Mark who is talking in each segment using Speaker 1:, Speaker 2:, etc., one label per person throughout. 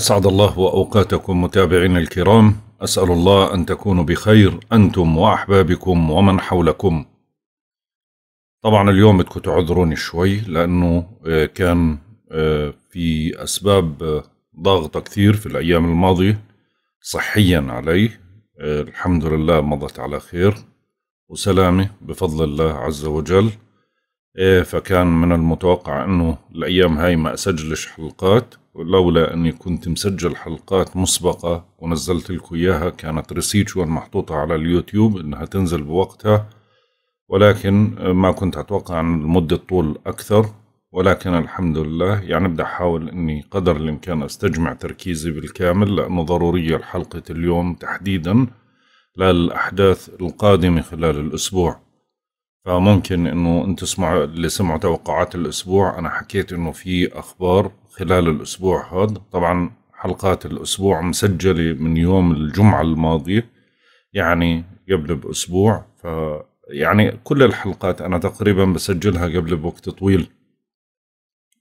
Speaker 1: أسعد الله وأوقاتكم متابعين الكرام أسأل الله أن تكونوا بخير أنتم وأحبابكم ومن حولكم طبعا اليوم بدكم تعذروني شوي لأنه آه، كان آه، في أسباب آه، ضاغطة كثير في الأيام الماضية صحيا علي الحمد لله مضت على خير وسلامة بفضل الله عز وجل إيه، فكان من المتوقع أنه الأيام هاي ما أسجلش حلقات ولولا أني كنت مسجل حلقات مسبقة ونزلت لكم إياها كانت ريسيتشوال محطوطة على اليوتيوب أنها تنزل بوقتها ولكن آه، ما كنت أتوقع أن المدة طول أكثر ولكن الحمد لله يعني بدي أحاول أني قدر الإمكان أستجمع تركيزي بالكامل لأنه ضرورية لحلقة اليوم تحديدا للأحداث القادمة خلال الأسبوع فممكن انه انتم تسمعوا اللي سمعوا توقعات الاسبوع انا حكيت انه في اخبار خلال الاسبوع هذا طبعا حلقات الاسبوع مسجله من يوم الجمعه الماضيه يعني قبل باسبوع ف يعني كل الحلقات انا تقريبا بسجلها قبل بوقت طويل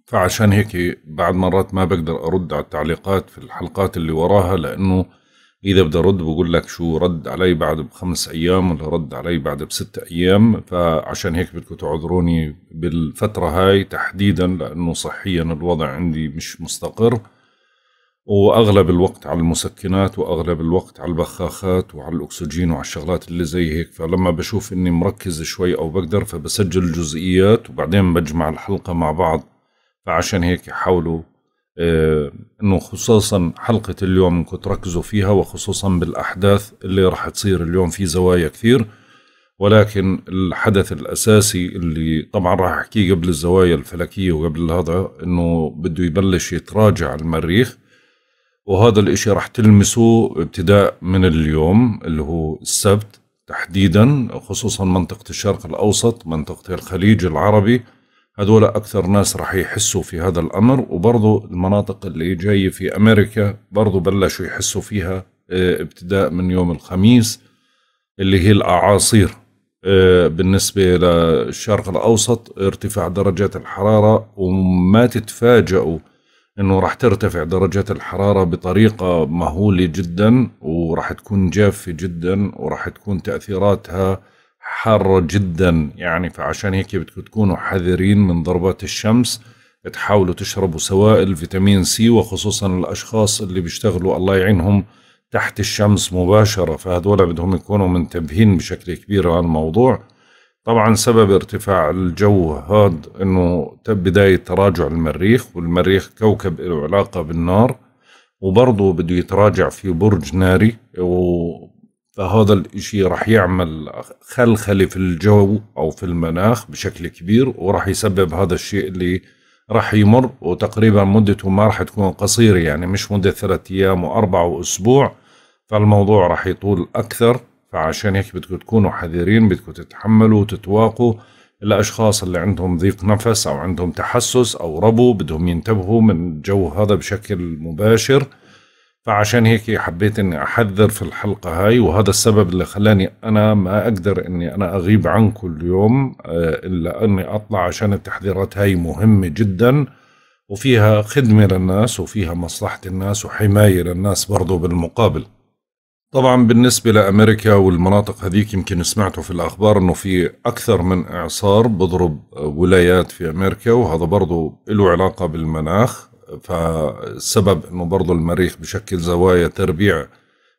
Speaker 1: فعشان هيك بعد مرات ما بقدر ارد على التعليقات في الحلقات اللي وراها لانه اذا بدي ارد بقول لك شو رد علي بعد بخمس ايام ولا رد علي بعد بست ايام فعشان هيك بدكم تعذروني بالفتره هاي تحديدا لانه صحيا الوضع عندي مش مستقر واغلب الوقت على المسكنات واغلب الوقت على البخاخات وعلى الاكسجين وعلى الشغلات اللي زي هيك فلما بشوف اني مركز شوي او بقدر فبسجل جزئيات وبعدين بجمع الحلقه مع بعض فعشان هيك حاولوا آه، انه خصوصا حلقه اليوم انكم تركزوا فيها وخصوصا بالاحداث اللي راح تصير اليوم في زوايا كثير ولكن الحدث الاساسي اللي طبعا راح احكيه قبل الزوايا الفلكيه وقبل هذا انه بده يبلش يتراجع المريخ وهذا الاشي راح تلمسوه ابتداء من اليوم اللي هو السبت تحديدا خصوصا منطقه الشرق الاوسط منطقه الخليج العربي هذول أكثر ناس راح يحسوا في هذا الأمر وبرضو المناطق اللي جاية في أمريكا برضو بلشوا يحسوا فيها آه، ابتداء من يوم الخميس اللي هي الأعاصير آه، بالنسبة للشرق الأوسط ارتفاع درجات الحرارة وما تتفاجئوا انه راح ترتفع درجات الحرارة بطريقة مهولة جدا وراح تكون جافة جدا وراح تكون تأثيراتها حارة جدا يعني فعشان هيك بدكم تكونوا حذرين من ضربات الشمس تحاولوا تشربوا سوائل فيتامين سي وخصوصا الأشخاص اللي بيشتغلوا الله يعينهم تحت الشمس مباشرة فهذولا بدهم يكونوا منتبهين بشكل كبير على الموضوع طبعا سبب ارتفاع الجو هاد انه بداية تراجع المريخ والمريخ كوكب له علاقة بالنار وبرضه بده يتراجع في برج ناري و فهذا الاشي رح يعمل خلخله في الجو او في المناخ بشكل كبير ورح يسبب هذا الشيء اللي رح يمر وتقريبا مدته ما رح تكون قصيره يعني مش مده ثلاثة ايام واربعة واسبوع فالموضوع رح يطول اكثر فعشان هيك بدكم تكونوا حذرين بدكم تتحملوا وتتواقوا الاشخاص اللي عندهم ضيق نفس او عندهم تحسس او ربو بدهم ينتبهوا من الجو هذا بشكل مباشر فعشان هيك حبيت اني احذر في الحلقة هاي وهذا السبب اللي خلاني انا ما اقدر اني انا اغيب عنكم اليوم آه، الا اني اطلع عشان التحذيرات هاي مهمة جدا وفيها خدمة للناس وفيها مصلحة الناس وحماية للناس برضو بالمقابل طبعا بالنسبة لأمريكا والمناطق هذيك يمكن سمعتوا في الأخبار أنه في أكثر من إعصار بضرب ولايات في أمريكا وهذا برضو له علاقة بالمناخ فالسبب انه برضه المريخ بشكل زوايا تربيع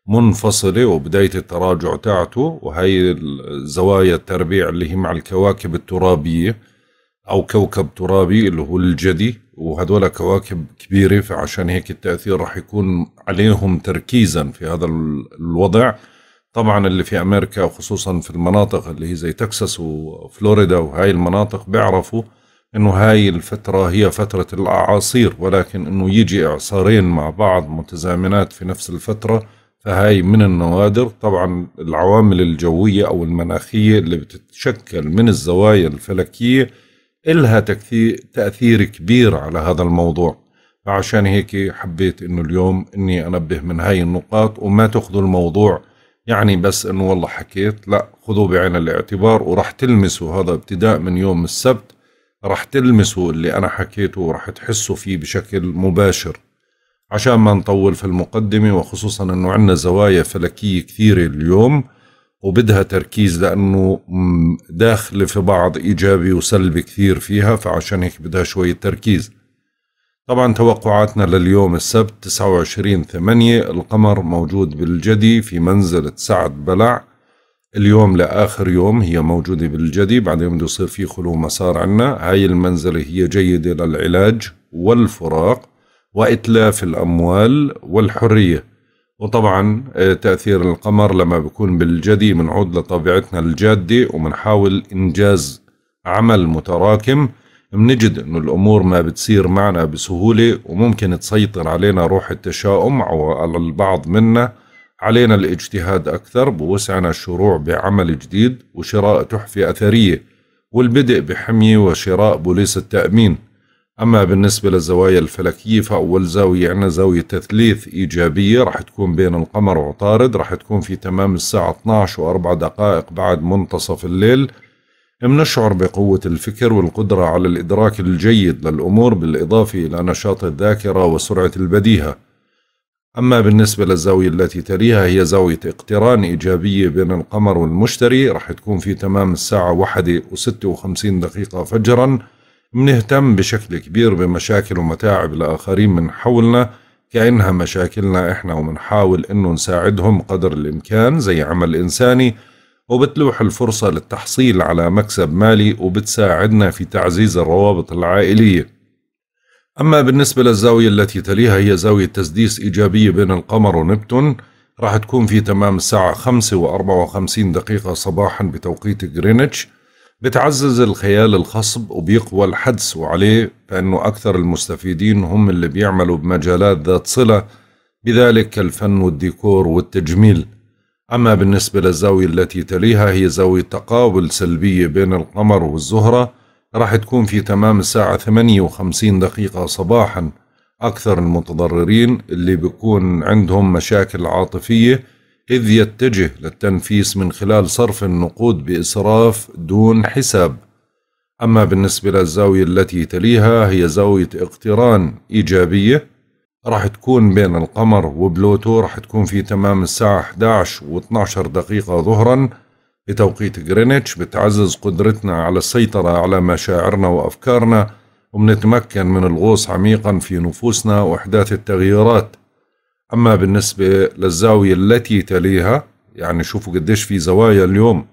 Speaker 1: منفصلة وبداية التراجع تاعته وهي الزوايا التربيع اللي هي مع الكواكب الترابية أو كوكب ترابي اللي هو الجدي وهذولا كواكب كبيرة فعشان هيك التأثير راح يكون عليهم تركيزا في هذا الوضع طبعا اللي في أمريكا وخصوصا في المناطق اللي هي زي تكساس وفلوريدا وهاي المناطق بيعرفوا انه هاي الفترة هي فترة الاعاصير ولكن انه يجي اعصارين مع بعض متزامنات في نفس الفترة فهاي من النوادر طبعا العوامل الجوية او المناخية اللي بتتشكل من الزوايا الفلكية إلها تأثير كبير على هذا الموضوع فعشان هيك حبيت انه اليوم اني انبه من هاي النقاط وما تاخذوا الموضوع يعني بس انه والله حكيت لا خذوه بعين الاعتبار وراح تلمسوا هذا ابتداء من يوم السبت رح تلمسوا اللي أنا حكيته ورح تحسوا فيه بشكل مباشر عشان ما نطول في المقدمة وخصوصا أنه عندنا زوايا فلكية كثيرة اليوم وبدها تركيز لأنه داخلة في بعض إيجابي وسلبي كثير فيها فعشان هيك بدها شوية تركيز طبعا توقعاتنا لليوم السبت 29 ثمانية القمر موجود بالجدي في منزلة سعد بلع اليوم لاخر يوم هي موجوده بالجدي بعدين بده يصير في خلو مسار عنا هاي المنزله هي جيده للعلاج والفراق واتلاف الاموال والحريه وطبعا آه، تاثير القمر لما بيكون بالجدي بنعود لطبيعتنا الجاده وبنحاول انجاز عمل متراكم بنجد انه الامور ما بتصير معنا بسهوله وممكن تسيطر علينا روح التشاؤم على البعض منا علينا الاجتهاد أكثر بوسعنا الشروع بعمل جديد وشراء تحفة أثرية والبدء بحمية وشراء بوليس التأمين أما بالنسبة للزوايا الفلكية فأول زاوية عنا زاوية تثليث إيجابية رح تكون بين القمر وعطارد رح تكون في تمام الساعة 12 وأربع دقائق بعد منتصف الليل منشعر بقوة الفكر والقدرة على الإدراك الجيد للأمور بالإضافة إلى نشاط الذاكرة وسرعة البديهة أما بالنسبة للزاوية التي تليها هي زاوية اقتران إيجابية بين القمر والمشتري راح تكون في تمام الساعة واحدة وستة وخمسين دقيقة فجرا منهتم بشكل كبير بمشاكل ومتاعب الآخرين من حولنا كأنها مشاكلنا إحنا ومنحاول إنه نساعدهم قدر الإمكان زي عمل إنساني وبتلوح الفرصة للتحصيل على مكسب مالي وبتساعدنا في تعزيز الروابط العائلية أما بالنسبة للزاوية التي تليها هي زاوية تسديس إيجابية بين القمر ونبتون راح تكون في تمام الساعة 5 و 54 دقيقة صباحا بتوقيت غرينتش بتعزز الخيال الخصب وبيقوى الحدس وعليه فإنه أكثر المستفيدين هم اللي بيعملوا بمجالات ذات صلة بذلك كالفن والديكور والتجميل أما بالنسبة للزاوية التي تليها هي زاوية تقابل سلبية بين القمر والزهرة راح تكون في تمام الساعة 58 دقيقة صباحا أكثر المتضررين اللي بيكون عندهم مشاكل عاطفية إذ يتجه للتنفيس من خلال صرف النقود بإسراف دون حساب أما بالنسبة للزاوية التي تليها هي زاوية اقتران إيجابية راح تكون بين القمر وبلوتو راح تكون في تمام الساعة 11 و 12 دقيقة ظهراً بتوقيت غرينتش بتعزز قدرتنا على السيطرة على مشاعرنا وأفكارنا وبنتمكن من الغوص عميقا في نفوسنا وإحداث التغييرات أما بالنسبة للزاوية التي تليها يعني شوفوا قديش في زوايا اليوم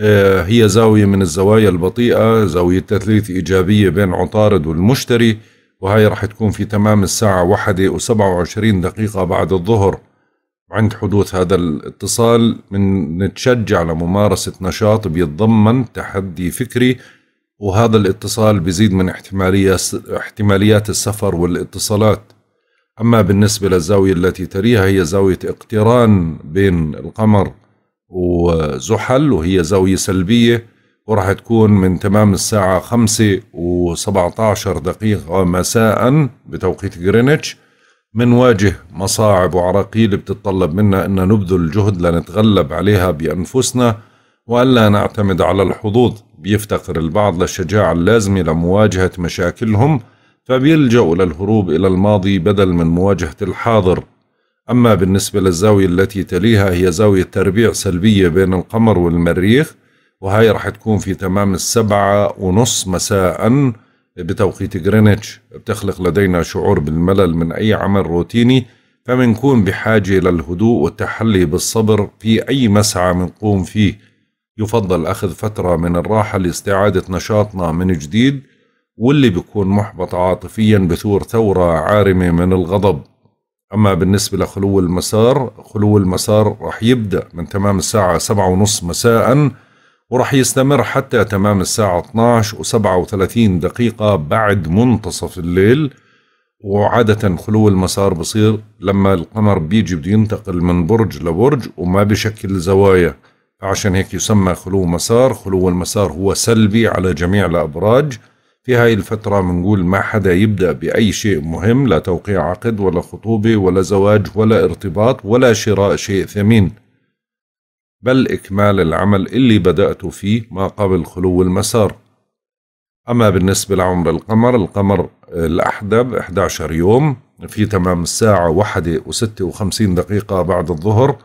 Speaker 1: آه، هي زاوية من الزوايا البطيئة زاوية تثليث إيجابية بين عطارد والمشتري وهي رح تكون في تمام الساعة واحدة وسبعة وعشرين دقيقة بعد الظهر عند حدوث هذا الاتصال من نتشجع لممارسة نشاط بيتضمن تحدي فكري وهذا الاتصال بيزيد من احتمالية احتماليات السفر والاتصالات أما بالنسبة للزاوية التي تليها هي زاوية اقتران بين القمر وزحل وهي زاوية سلبية وراح تكون من تمام الساعة خمسة وسبعة عشر دقيقة مساء بتوقيت غرينتش منواجه مصاعب وعراقيل بتتطلب منا أن نبذل جهد لنتغلب عليها بأنفسنا وألا نعتمد على الحظوظ بيفتقر البعض للشجاعة اللازمة لمواجهة مشاكلهم فبيلجأوا للهروب إلى الماضي بدل من مواجهة الحاضر أما بالنسبة للزاوية التي تليها هي زاوية تربيع سلبية بين القمر والمريخ وهي رح تكون في تمام السبعة ونص مساءً بتوقيت غرينتش بتخلق لدينا شعور بالملل من أي عمل روتيني فمنكون بحاجة إلى الهدوء والتحلي بالصبر في أي مسعى منقوم فيه يفضل أخذ فترة من الراحة لاستعادة نشاطنا من جديد واللي بيكون محبط عاطفيا بثور ثورة عارمة من الغضب أما بالنسبة لخلو المسار خلو المسار رح يبدأ من تمام الساعة سبعة ونص مساءً ورح يستمر حتى تمام الساعة 12 و37 دقيقة بعد منتصف الليل وعادة خلو المسار بصير لما القمر بيجي بده ينتقل من برج لبرج وما بشكل زوايا عشان هيك يسمى خلو مسار خلو المسار هو سلبي على جميع الأبراج في هاي الفترة منقول ما حدا يبدأ بأي شيء مهم لا توقيع عقد ولا خطوبة ولا زواج ولا ارتباط ولا شراء شيء ثمين بل إكمال العمل اللي بدأت فيه ما قبل خلو المسار أما بالنسبة لعمر القمر القمر الأحدب 11 يوم في تمام الساعة واحدة وستة وخمسين دقيقة بعد الظهر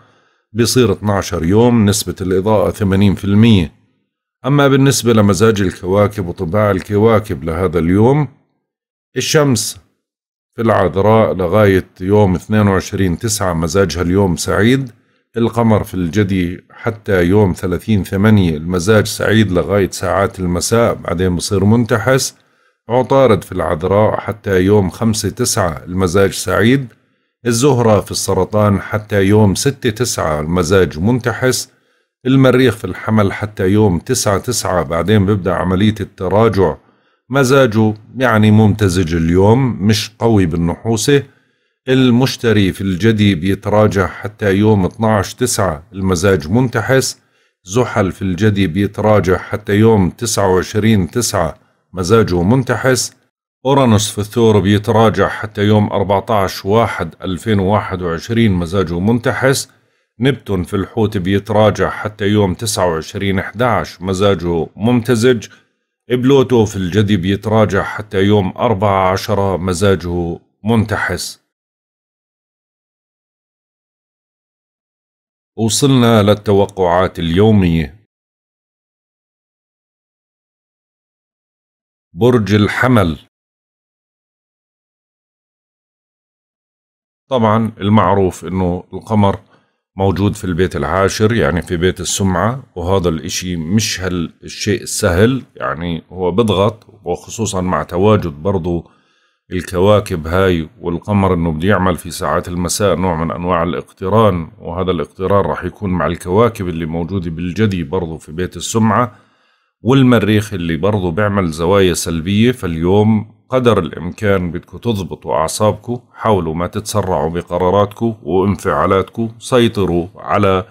Speaker 1: بصير 12 يوم نسبة الإضاءة 80% أما بالنسبة لمزاج الكواكب وطباع الكواكب لهذا اليوم الشمس في العذراء لغاية يوم 22 تسعة مزاجها اليوم سعيد القمر في الجدي حتى يوم 30 ثمانية المزاج سعيد لغاية ساعات المساء بعدين بصير منتحس عطارد في العذراء حتى يوم خمسة تسعة المزاج سعيد الزهرة في السرطان حتى يوم ستة تسعة المزاج منتحس المريخ في الحمل حتى يوم تسعة تسعة بعدين ببدأ عملية التراجع مزاجه يعني ممتزج اليوم مش قوي بالنحوسة المشتري في الجدي بيتراجع حتى يوم 12 تسعة المزاج منتحس زحل في الجدي بيتراجع حتى يوم 29 تسعة مزاجه منتحس أورانوس في الثور بيتراجع حتى يوم 14 واحد 2021 مزاجه منتحس نبتون في الحوت بيتراجع حتى يوم 29 11 مزاجه ممتزج بلوتو في الجدي بيتراجع حتى يوم 14
Speaker 2: مزاجه منتحس وصلنا للتوقعات اليومية برج الحمل
Speaker 3: طبعا المعروف انه القمر موجود في البيت العاشر يعني في بيت السمعة وهذا الاشي مش
Speaker 1: هالشيء السهل يعني هو بضغط وخصوصا مع تواجد برضو الكواكب هاي والقمر انه بده يعمل في ساعات المساء نوع من انواع الاقتران وهذا الاقتران راح يكون مع الكواكب اللي موجودة بالجدي برضه في بيت السمعة والمريخ اللي برضه بيعمل زوايا سلبية فاليوم قدر الإمكان بدكم تضبطوا أعصابكم حاولوا ما تتسرعوا بقراراتكم وانفعالاتكم سيطروا على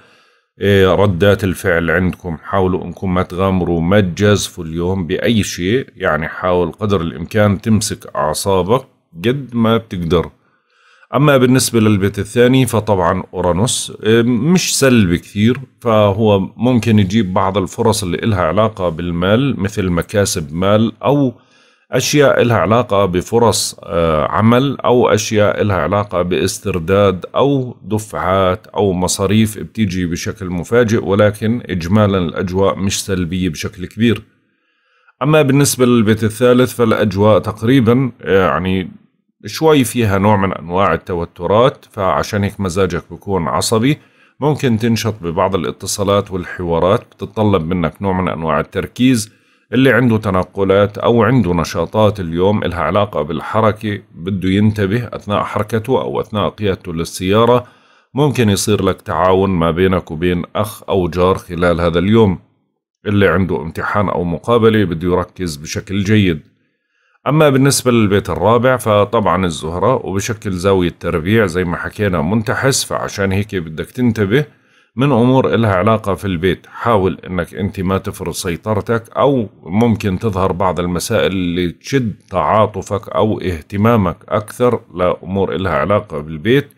Speaker 1: إيه، ردات الفعل عندكم حاولوا انكم ما تغامروا ما تجازفوا اليوم باي شيء يعني حاول قدر الامكان تمسك اعصابك قد ما بتقدر اما بالنسبه للبيت الثاني فطبعا اورانوس إيه، مش سلبي كثير فهو ممكن يجيب بعض الفرص اللي إلها علاقه بالمال مثل مكاسب مال او أشياء لها علاقة بفرص آه، عمل أو أشياء لها علاقة باسترداد أو دفعات أو مصاريف بتيجي بشكل مفاجئ ولكن إجمالا الأجواء مش سلبية بشكل كبير أما بالنسبة للبيت الثالث فالأجواء تقريبا آه، يعني شوي فيها نوع من أنواع التوترات فعشان هيك مزاجك بكون عصبي ممكن تنشط ببعض الاتصالات والحوارات بتتطلب منك نوع من أنواع التركيز اللي عنده تنقلات أو عنده نشاطات اليوم إلها علاقة بالحركة بده ينتبه أثناء حركته أو أثناء قيادته للسيارة ممكن يصير لك تعاون ما بينك وبين أخ أو جار خلال هذا اليوم اللي عنده امتحان أو مقابلة بده يركز بشكل جيد أما بالنسبة للبيت الرابع فطبعا الزهرة وبشكل زاوية تربيع زي ما حكينا منتحس فعشان هيك بدك تنتبه من أمور إلها علاقة في البيت حاول أنك أنت ما تفرض سيطرتك أو ممكن تظهر بعض المسائل اللي تشد تعاطفك أو اهتمامك أكثر لأمور إلها علاقة بالبيت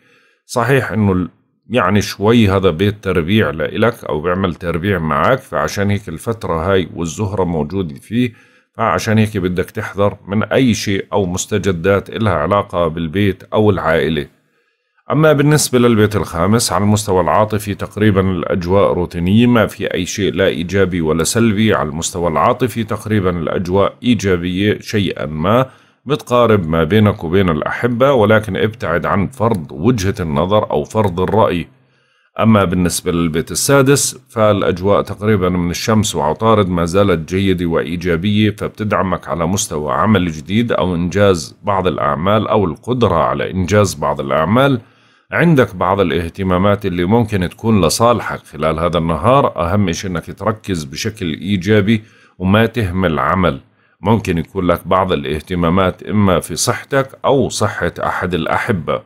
Speaker 1: صحيح أنه يعني شوي هذا بيت تربيع لإلك أو بيعمل تربيع معك فعشان هيك الفترة هاي والزهرة موجودة فيه فعشان هيك بدك تحذر من أي شيء أو مستجدات إلها علاقة بالبيت أو العائلة أما بالنسبة للبيت الخامس على المستوى العاطفي تقريبا الأجواء روتينية ما في أي شيء لا إيجابي ولا سلبي على المستوى العاطفي تقريبا الأجواء إيجابية شيئا ما بتقارب ما بينك وبين الأحبة ولكن ابتعد عن فرض وجهة النظر أو فرض الرأي أما بالنسبة للبيت السادس فالأجواء تقريبا من الشمس وعطارد ما زالت جيدة وإيجابية فبتدعمك على مستوى عمل جديد أو إنجاز بعض الأعمال أو القدرة على إنجاز بعض الأعمال عندك بعض الاهتمامات اللي ممكن تكون لصالحك خلال هذا النهار أهم شيء أنك تركز بشكل إيجابي وما تهمل عمل ممكن يكون لك بعض الاهتمامات إما في صحتك أو صحة أحد الأحبة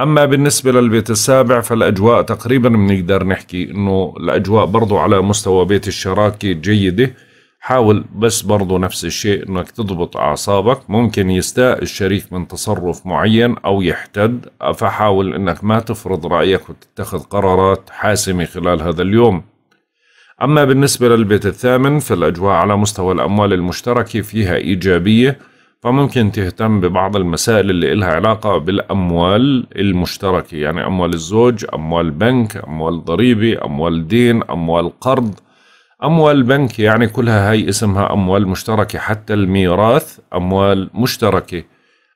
Speaker 1: أما بالنسبة للبيت السابع فالأجواء تقريبا بنقدر نحكي أنه الأجواء برضو على مستوى بيت الشراكة جيدة حاول بس برضو نفس الشيء انك تضبط اعصابك ممكن يستاء الشريك من تصرف معين او يحتد فحاول انك ما تفرض رايك وتتخذ قرارات حاسمه خلال هذا اليوم اما بالنسبه للبيت الثامن فالاجواء على مستوى الاموال المشتركه فيها ايجابيه فممكن تهتم ببعض المسائل اللي إلها علاقة بالأموال المشتركة يعني أموال الزوج أموال بنك أموال ضريبة أموال دين أموال قرض أموال بنك يعني كلها هاي اسمها أموال مشتركة حتى الميراث أموال مشتركة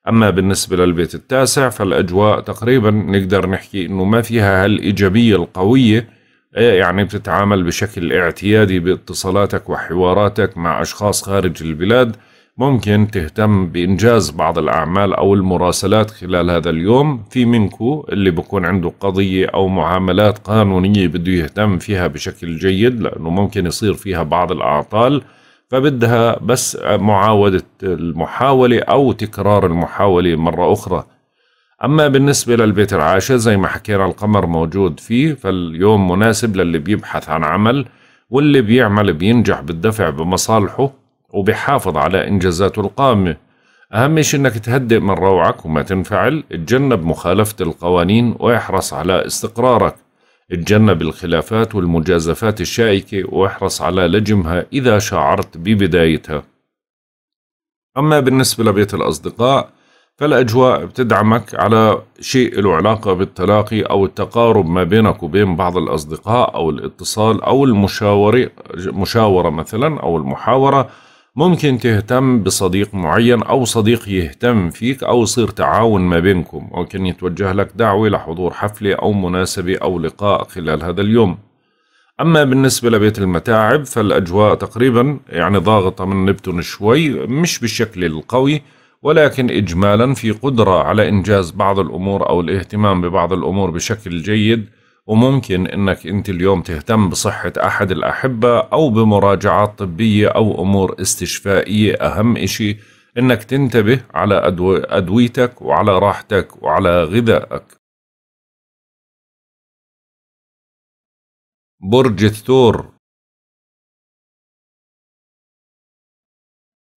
Speaker 1: أما بالنسبة للبيت التاسع فالأجواء تقريبا نقدر نحكي أنه ما فيها هالإيجابية القوية إيه، يعني بتتعامل بشكل اعتيادي باتصالاتك وحواراتك مع أشخاص خارج البلاد ممكن تهتم بإنجاز بعض الأعمال أو المراسلات خلال هذا اليوم في منكو اللي بكون عنده قضية أو معاملات قانونية بده يهتم فيها بشكل جيد لأنه ممكن يصير فيها بعض الأعطال فبدها بس معاودة المحاولة أو تكرار المحاولة مرة أخرى أما بالنسبة للبيت العاشر زي ما حكينا القمر موجود فيه فاليوم مناسب للي بيبحث عن عمل واللي بيعمل بينجح بالدفع بمصالحه وبيحافظ على إنجازاته القامة أهم شيء إنك تهدئ من روعك وما تنفعل اتجنب مخالفة القوانين واحرص على استقرارك اتجنب الخلافات والمجازفات الشائكة واحرص على لجمها إذا شعرت ببدايتها أما بالنسبة لبيت الأصدقاء فالأجواء بتدعمك على شيء له علاقة بالتلاقي أو التقارب ما بينك وبين بعض الأصدقاء أو الاتصال أو المشاورة مشاورة مثلا أو المحاورة ممكن تهتم بصديق معين أو صديق يهتم فيك أو يصير تعاون ما بينكم ممكن يتوجه لك دعوة لحضور حفلة أو مناسبة أو لقاء خلال هذا اليوم أما بالنسبة لبيت المتاعب فالأجواء تقريبا يعني ضاغطة من نبتون شوي مش بالشكل القوي ولكن إجمالا في قدرة على إنجاز بعض الأمور أو الاهتمام ببعض الأمور بشكل جيد وممكن انك انت اليوم تهتم بصحة احد الاحبة او بمراجعات طبية او امور استشفائية اهم اشي انك تنتبه على
Speaker 2: ادويتك وعلى راحتك وعلى غذائك برج الثور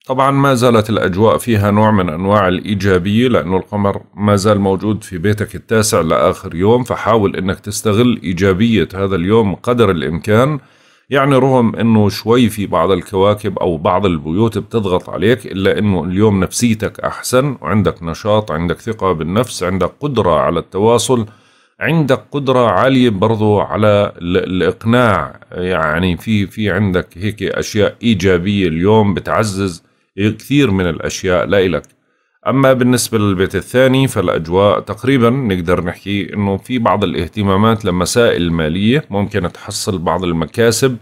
Speaker 2: طبعا ما زالت الأجواء فيها نوع من أنواع
Speaker 1: الإيجابية لأنه القمر ما زال موجود في بيتك التاسع لآخر يوم فحاول أنك تستغل إيجابية هذا اليوم قدر الإمكان يعني رغم أنه شوي في بعض الكواكب أو بعض البيوت بتضغط عليك إلا أنه اليوم نفسيتك أحسن وعندك نشاط عندك ثقة بالنفس عندك قدرة على التواصل عندك قدرة عالية برضو على الإقناع يعني في في عندك هيك أشياء إيجابية اليوم بتعزز كثير من الأشياء لإلك أما بالنسبة للبيت الثاني فالأجواء تقريبا نقدر نحكي أنه في بعض الاهتمامات لمسائل مالية ممكن تحصل بعض المكاسب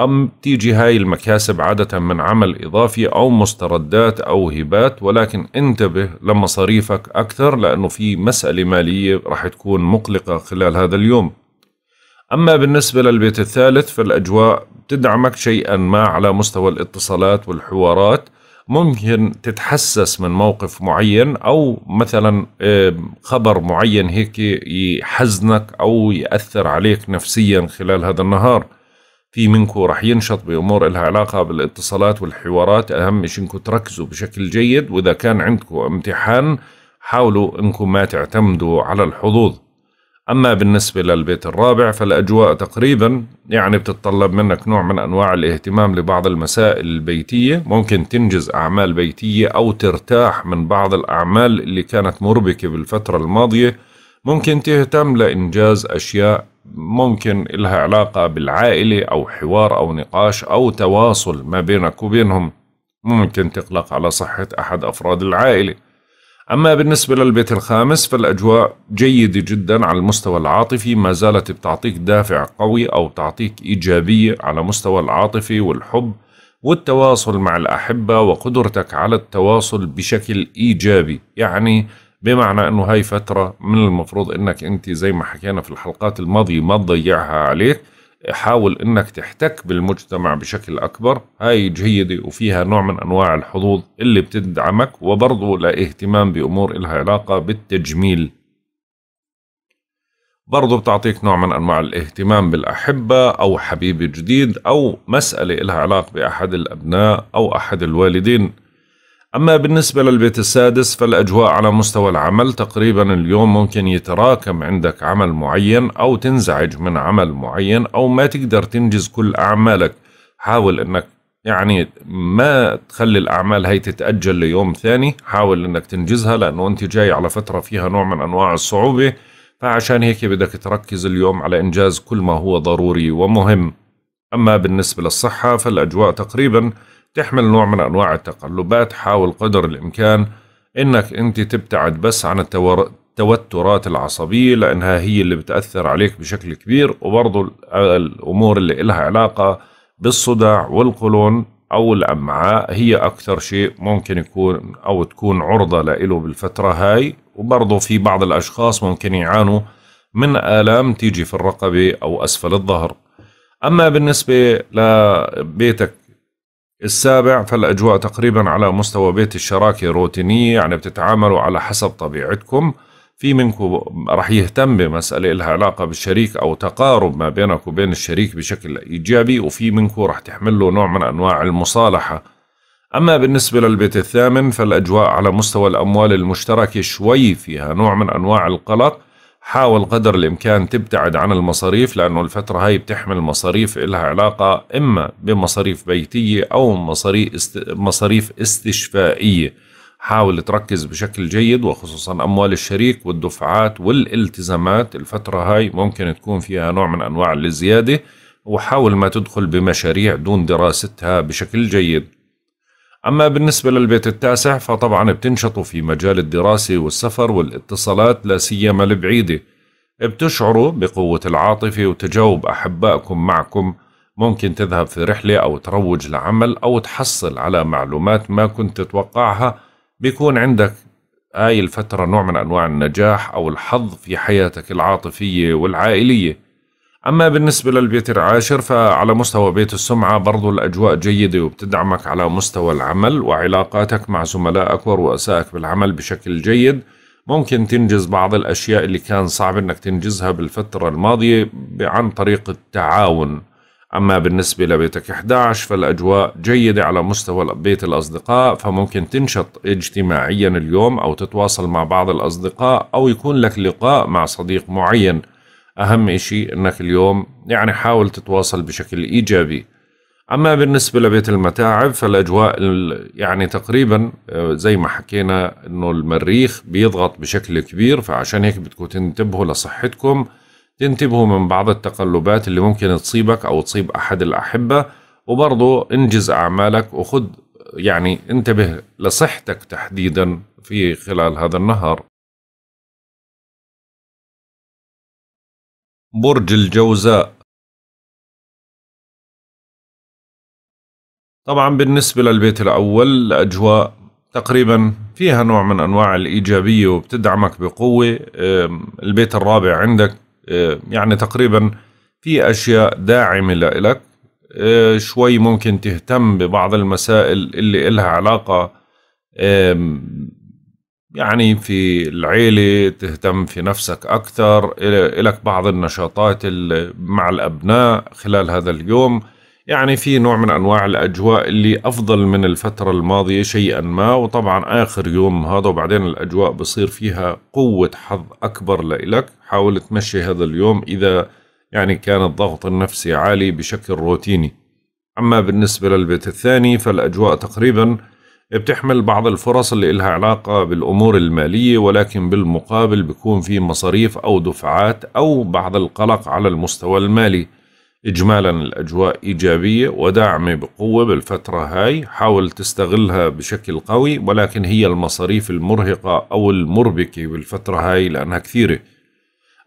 Speaker 1: أم تيجي هاي المكاسب عادة من عمل إضافي أو مستردات أو هبات ولكن انتبه لمصاريفك أكثر لأنه في مسألة مالية راح تكون مقلقة خلال هذا اليوم أما بالنسبة للبيت الثالث فالأجواء تدعمك شيئا ما على مستوى الاتصالات والحوارات ممكن تتحسس من موقف معين او مثلا خبر معين هيك يحزنك او ياثر عليك نفسيا خلال هذا النهار في منكم رح ينشط بامور لها علاقه بالاتصالات والحوارات اهم شيء انكم تركزوا بشكل جيد واذا كان عندكم امتحان حاولوا انكم ما تعتمدوا على الحظوظ أما بالنسبة للبيت الرابع فالأجواء تقريبا يعني بتتطلب منك نوع من أنواع الاهتمام لبعض المسائل البيتية ممكن تنجز أعمال بيتية أو ترتاح من بعض الأعمال اللي كانت مربكة بالفترة الماضية ممكن تهتم لإنجاز أشياء ممكن إلها علاقة بالعائلة أو حوار أو نقاش أو تواصل ما بينك وبينهم ممكن تقلق على صحة أحد أفراد العائلة أما بالنسبة للبيت الخامس فالأجواء جيدة جدا على المستوى العاطفي ما زالت بتعطيك دافع قوي أو تعطيك إيجابية على مستوى العاطفي والحب والتواصل مع الأحبة وقدرتك على التواصل بشكل إيجابي يعني بمعنى أنه هاي فترة من المفروض أنك أنت زي ما حكينا في الحلقات الماضية ما تضيعها عليك حاول انك تحتك بالمجتمع بشكل اكبر هاي جيدة وفيها نوع من انواع الحظوظ اللي بتدعمك وبرضه لاهتمام بامور إلها علاقة بالتجميل برضو بتعطيك نوع من أنواع الاهتمام بالأحبة أو حبيب جديد أو مسألة لها علاقة بأحد الأبناء أو أحد الوالدين أما بالنسبة للبيت السادس فالأجواء على مستوى العمل تقريبا اليوم ممكن يتراكم عندك عمل معين أو تنزعج من عمل معين أو ما تقدر تنجز كل أعمالك حاول أنك يعني ما تخلي الأعمال هي تتأجل ليوم ثاني حاول أنك تنجزها لأنه أنت جاي على فترة فيها نوع من أنواع الصعوبة فعشان هيك بدك تركز اليوم على إنجاز كل ما هو ضروري ومهم أما بالنسبة للصحة فالأجواء تقريباً تحمل نوع من أنواع التقلبات حاول قدر الإمكان إنك أنت تبتعد بس عن التوترات العصبية لأنها هي اللي بتأثر عليك بشكل كبير وبرضو الأمور اللي إلها علاقة بالصداع والقولون أو الأمعاء هي أكثر شيء ممكن يكون أو تكون عرضة لإله بالفترة هاي وبرضو في بعض الأشخاص ممكن يعانوا من آلام تيجي في الرقبة أو أسفل الظهر أما بالنسبة لبيتك السابع فالأجواء تقريبا على مستوى بيت الشراكة روتينية يعني بتتعاملوا على حسب طبيعتكم في منكم رح يهتم بمسألة لها علاقة بالشريك أو تقارب ما بينك وبين الشريك بشكل إيجابي وفي منكم رح تحمل له نوع من أنواع المصالحة أما بالنسبة للبيت الثامن فالأجواء على مستوى الأموال المشتركة شوي فيها نوع من أنواع القلق حاول قدر الإمكان تبتعد عن المصاريف لأنه الفترة هاي بتحمل مصاريف إلها علاقة إما بمصاريف بيتية أو مصاريف, مصاريف استشفائية حاول تركز بشكل جيد وخصوصا أموال الشريك والدفعات والالتزامات الفترة هاي ممكن تكون فيها نوع من أنواع الزيادة وحاول ما تدخل بمشاريع دون دراستها بشكل جيد أما بالنسبة للبيت التاسع فطبعا بتنشطوا في مجال الدراسة والسفر والاتصالات لا سيما البعيدة بتشعروا بقوة العاطفة وتجاوب أحبائكم معكم ممكن تذهب في رحلة أو تروج لعمل أو تحصل على معلومات ما كنت تتوقعها بيكون عندك هاي الفترة نوع من أنواع النجاح أو الحظ في حياتك العاطفية والعائلية أما بالنسبة للبيت العاشر فعلى مستوى بيت السمعة برضو الأجواء جيدة وبتدعمك على مستوى العمل وعلاقاتك مع زملائك ورؤسائك بالعمل بشكل جيد ممكن تنجز بعض الأشياء اللي كان صعب أنك تنجزها بالفترة الماضية عن طريق التعاون أما بالنسبة لبيتك 11 فالأجواء جيدة على مستوى بيت الأصدقاء فممكن تنشط اجتماعيا اليوم أو تتواصل مع بعض الأصدقاء أو يكون لك لقاء مع صديق معين أهم إشي أنك اليوم يعني حاول تتواصل بشكل إيجابي أما بالنسبة لبيت المتاعب فالأجواء يعني تقريبا آه، زي ما حكينا أنه المريخ بيضغط بشكل كبير فعشان هيك بدكم تنتبهوا لصحتكم تنتبهوا من بعض التقلبات اللي ممكن تصيبك أو تصيب أحد الأحبة وبرضه
Speaker 3: انجز أعمالك وخذ يعني انتبه لصحتك تحديدا في خلال هذا النهار برج الجوزاء طبعا بالنسبة للبيت الأول الأجواء تقريبا فيها نوع من
Speaker 1: أنواع الإيجابية وبتدعمك بقوة البيت الرابع عندك يعني تقريبا في أشياء داعمة لإلك آه، شوي ممكن تهتم ببعض المسائل اللي إلها علاقة يعني في العيلة تهتم في نفسك أكثر إلك بعض النشاطات مع الأبناء خلال هذا اليوم يعني في نوع من أنواع الأجواء اللي أفضل من الفترة الماضية شيئا ما وطبعا آخر يوم هذا وبعدين الأجواء بصير فيها قوة حظ أكبر لإلك حاول تمشي هذا اليوم إذا يعني كان الضغط النفسي عالي بشكل روتيني أما بالنسبة للبيت الثاني فالأجواء تقريباً بتحمل بعض الفرص اللي إلها علاقة بالأمور المالية ولكن بالمقابل بيكون في مصاريف أو دفعات أو بعض القلق على المستوى المالي إجمالا الأجواء إيجابية وداعمة بقوة بالفترة هاي حاول تستغلها بشكل قوي ولكن هي المصاريف المرهقة أو المربكة بالفترة هاي لأنها كثيرة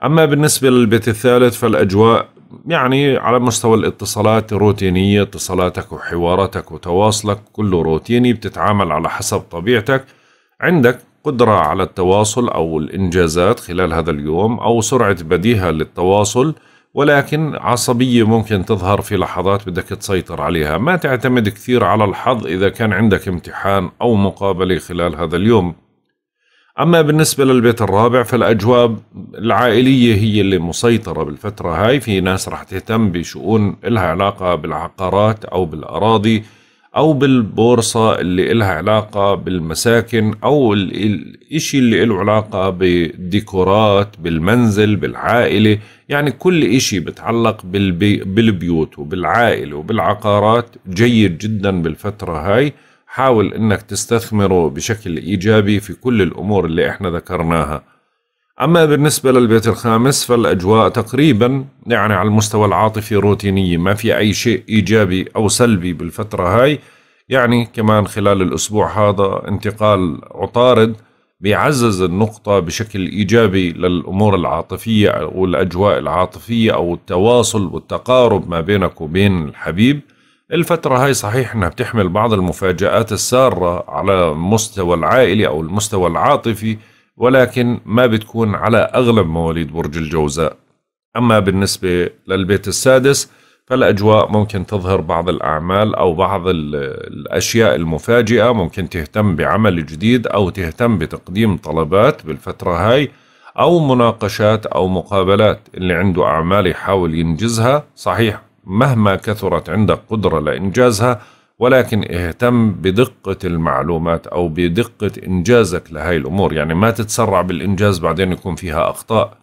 Speaker 1: أما بالنسبة للبيت الثالث فالأجواء يعني على مستوى الاتصالات روتينية اتصالاتك وحواراتك وتواصلك كله روتيني بتتعامل على حسب طبيعتك عندك قدرة على التواصل أو الإنجازات خلال هذا اليوم أو سرعة بديهة للتواصل ولكن عصبية ممكن تظهر في لحظات بدك تسيطر عليها ما تعتمد كثير على الحظ إذا كان عندك امتحان أو مقابلة خلال هذا اليوم أما بالنسبة للبيت الرابع فالأجواء العائلية هي اللي مسيطرة بالفترة هاي في ناس راح تهتم بشؤون إلها علاقة بالعقارات أو بالأراضي أو بالبورصة اللي إلها علاقة بالمساكن أو الإشي اللي إله علاقة بالديكورات بالمنزل بالعائلة يعني كل إشي بتعلق بالبيوت وبالعائلة وبالعقارات جيد جدا بالفترة هاي حاول انك تستثمره بشكل ايجابي في كل الامور اللي احنا ذكرناها اما بالنسبه للبيت الخامس فالاجواء تقريبا يعني على المستوى العاطفي روتينيه ما في اي شيء ايجابي او سلبي بالفتره هاي يعني كمان خلال الاسبوع هذا انتقال عطارد بيعزز النقطة بشكل إيجابي للأمور العاطفية والأجواء العاطفية أو التواصل والتقارب ما بينك وبين الحبيب الفترة هاي صحيح انها بتحمل بعض المفاجآت السارة على المستوى العائلي او المستوى العاطفي ولكن ما بتكون على اغلب مواليد برج الجوزاء. اما بالنسبة للبيت السادس فالاجواء ممكن تظهر بعض الاعمال او بعض الاشياء المفاجئة ممكن تهتم بعمل جديد او تهتم بتقديم طلبات بالفترة هاي او مناقشات او مقابلات اللي عنده اعمال يحاول ينجزها صحيح مهما كثرت عندك قدرة لإنجازها ولكن اهتم بدقة المعلومات أو بدقة إنجازك لهي الأمور يعني ما تتسرع بالإنجاز بعدين يكون فيها أخطاء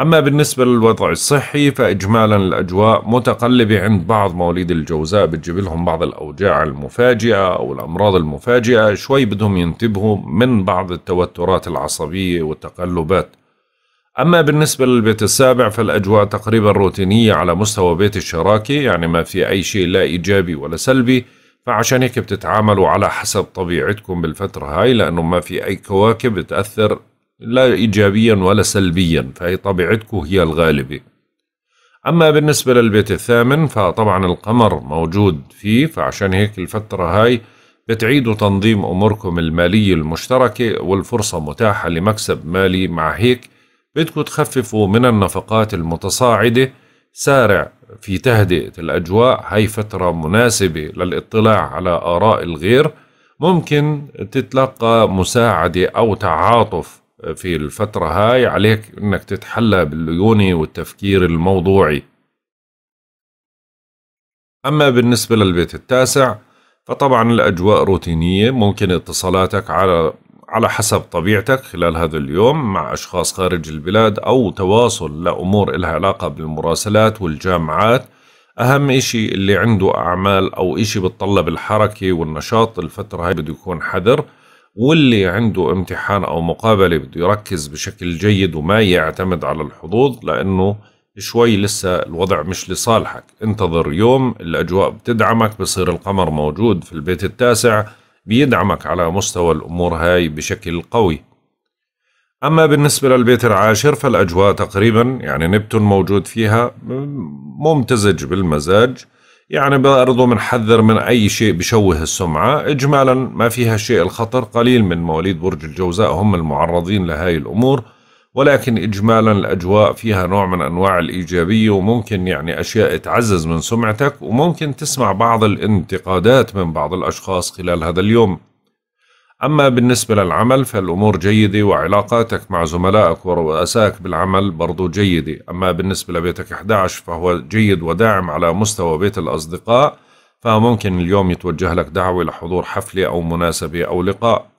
Speaker 1: أما بالنسبة للوضع الصحي فإجمالا الأجواء متقلبة عند بعض مواليد الجوزاء بتجيب لهم بعض الأوجاع المفاجئة أو الأمراض المفاجئة شوي بدهم ينتبهوا من بعض التوترات العصبية والتقلبات أما بالنسبة للبيت السابع فالأجواء تقريبا روتينية على مستوى بيت الشراكة يعني ما في أي شيء لا إيجابي ولا سلبي فعشان هيك بتتعاملوا على حسب طبيعتكم بالفترة هاي لأنه ما في أي كواكب بتأثر لا إيجابيا ولا سلبيا فهي طبيعتكم هي الغالبة أما بالنسبة للبيت الثامن فطبعا القمر موجود فيه فعشان هيك الفترة هاي بتعيدوا تنظيم أموركم المالية المشتركة والفرصة متاحة لمكسب مالي مع هيك بدكم تخففوا من النفقات المتصاعدة سارع في تهدئة الأجواء هاي فترة مناسبة للاطلاع على آراء الغير ممكن تتلقى مساعدة أو تعاطف في الفترة هاي عليك أنك تتحلى بالليونة والتفكير الموضوعي أما بالنسبة للبيت التاسع فطبعا الأجواء روتينية ممكن اتصالاتك على على حسب طبيعتك خلال هذا اليوم مع أشخاص خارج البلاد أو تواصل لأمور إلها علاقة بالمراسلات والجامعات أهم إشي اللي عنده أعمال أو إشي بتطلب الحركة والنشاط الفترة هاي بده يكون حذر واللي عنده امتحان أو مقابلة بده يركز بشكل جيد وما يعتمد على الحظوظ لأنه شوي لسه الوضع مش لصالحك انتظر يوم الأجواء بتدعمك بصير القمر موجود في البيت التاسع بيدعمك على مستوى الأمور هاي بشكل قوي أما بالنسبة للبيت العاشر فالأجواء تقريبا يعني نبتون موجود فيها ممتزج بالمزاج يعني برضو بنحذر من أي شيء بشوه السمعة إجمالا ما فيها شيء الخطر قليل من مواليد برج الجوزاء هم المعرضين لهاي الأمور ولكن إجمالا الأجواء فيها نوع من أنواع الإيجابية وممكن يعني أشياء تعزز من سمعتك وممكن تسمع بعض الانتقادات من بعض الأشخاص خلال هذا اليوم أما بالنسبة للعمل فالأمور جيدة وعلاقاتك مع زملائك ورؤسائك بالعمل برضو جيدة أما بالنسبة لبيتك 11 فهو جيد وداعم على مستوى بيت الأصدقاء فممكن اليوم يتوجه لك دعوة لحضور حفلة أو مناسبة أو لقاء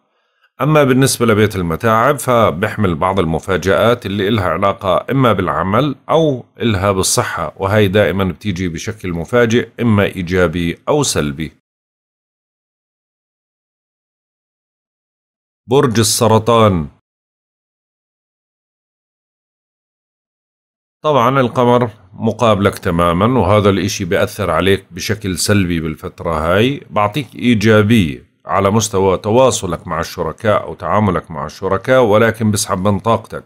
Speaker 1: أما بالنسبة لبيت المتاعب فبيحمل بعض المفاجآت اللي إلها علاقة إما بالعمل أو
Speaker 3: إلها بالصحة وهي دائما بتيجي بشكل مفاجئ إما إيجابي أو سلبي برج السرطان طبعا القمر مقابلك تماما وهذا الاشي بيأثر عليك بشكل سلبي بالفترة هاي
Speaker 1: بعطيك إيجابية على مستوى تواصلك مع الشركاء أو تعاملك مع الشركاء ولكن بسحب من طاقتك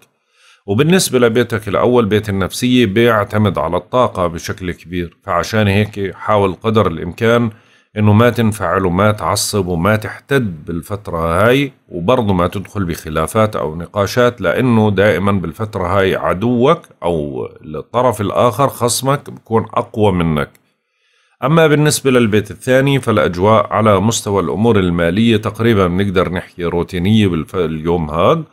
Speaker 1: وبالنسبة لبيتك الأول بيت النفسية بيعتمد على الطاقة بشكل كبير فعشان هيك حاول قدر الإمكان إنه ما تنفعل وما تعصب وما تحتد بالفترة هاي وبرضه ما تدخل بخلافات أو نقاشات لأنه دائما بالفترة هاي عدوك أو الطرف الآخر خصمك بكون أقوى منك أما بالنسبة للبيت الثاني فالأجواء على مستوى الأمور المالية تقريبا بنقدر نحكي روتينية باليوم هذا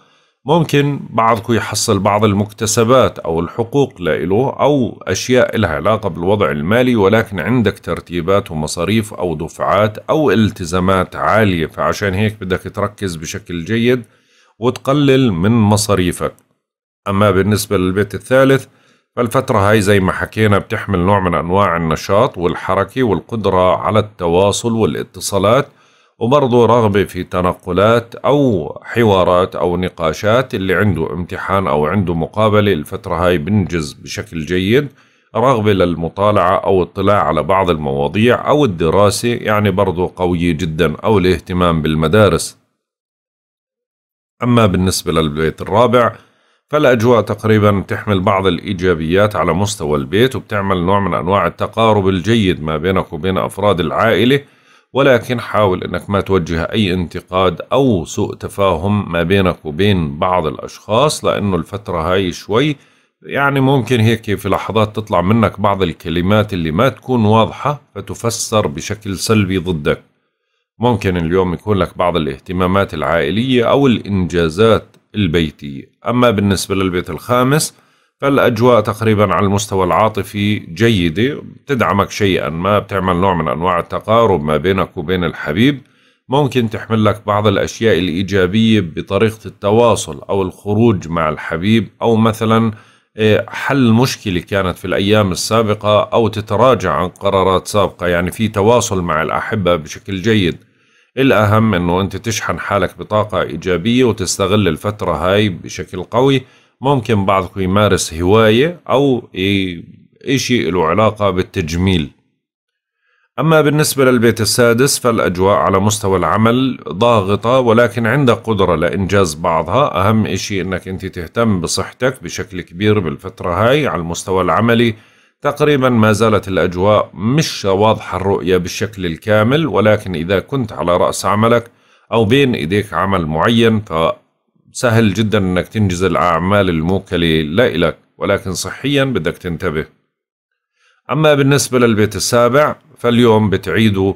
Speaker 1: ممكن بعضكم يحصل بعض المكتسبات أو الحقوق لإله أو أشياء لها علاقة بالوضع المالي ولكن عندك ترتيبات ومصاريف أو دفعات أو التزامات عالية فعشان هيك بدك تركز بشكل جيد وتقلل من مصاريفك أما بالنسبة للبيت الثالث فالفترة هاي زي ما حكينا بتحمل نوع من أنواع النشاط والحركة والقدرة على التواصل والاتصالات وبرضه رغبة في تنقلات أو حوارات أو نقاشات اللي عنده امتحان أو عنده مقابلة الفترة هاي بنجز بشكل جيد رغبة للمطالعة أو اطلاع على بعض المواضيع أو الدراسة يعني برضه قوية جدا أو الاهتمام بالمدارس أما بالنسبة للبيت الرابع فالأجواء تقريبا تحمل بعض الإيجابيات على مستوى البيت وبتعمل نوع من أنواع التقارب الجيد ما بينك وبين أفراد العائلة ولكن حاول أنك ما توجه أي انتقاد أو سوء تفاهم ما بينك وبين بعض الأشخاص لأنه الفترة هاي شوي يعني ممكن هيك في لحظات تطلع منك بعض الكلمات اللي ما تكون واضحة فتفسر بشكل سلبي ضدك ممكن اليوم يكون لك بعض الاهتمامات العائلية أو الإنجازات البيتي أما بالنسبة للبيت الخامس فالأجواء تقريبا على المستوى العاطفي جيدة بتدعمك شيئا ما بتعمل نوع من أنواع التقارب ما بينك وبين الحبيب ممكن تحمل لك بعض الأشياء الإيجابية بطريقة التواصل أو الخروج مع الحبيب أو مثلا إيه، حل مشكلة كانت في الأيام السابقة أو تتراجع عن قرارات سابقة يعني في تواصل مع الأحبة بشكل جيد الأهم أنه أنت تشحن حالك بطاقة إيجابية وتستغل الفترة هاي بشكل قوي ممكن بعضكم يمارس هواية أو إشي له علاقة بالتجميل أما بالنسبة للبيت السادس فالأجواء على مستوى العمل ضاغطة ولكن عندك قدرة لإنجاز بعضها أهم إشي أنك أنت تهتم بصحتك بشكل كبير بالفترة هاي على المستوى العملي تقريبا ما زالت الأجواء مش واضحة الرؤية بالشكل الكامل ولكن إذا كنت على رأس عملك أو بين إيديك عمل معين فسهل جدا أنك تنجز الأعمال الموكلة لا إلك ولكن صحيا بدك تنتبه أما بالنسبة للبيت السابع فاليوم بتعيدوا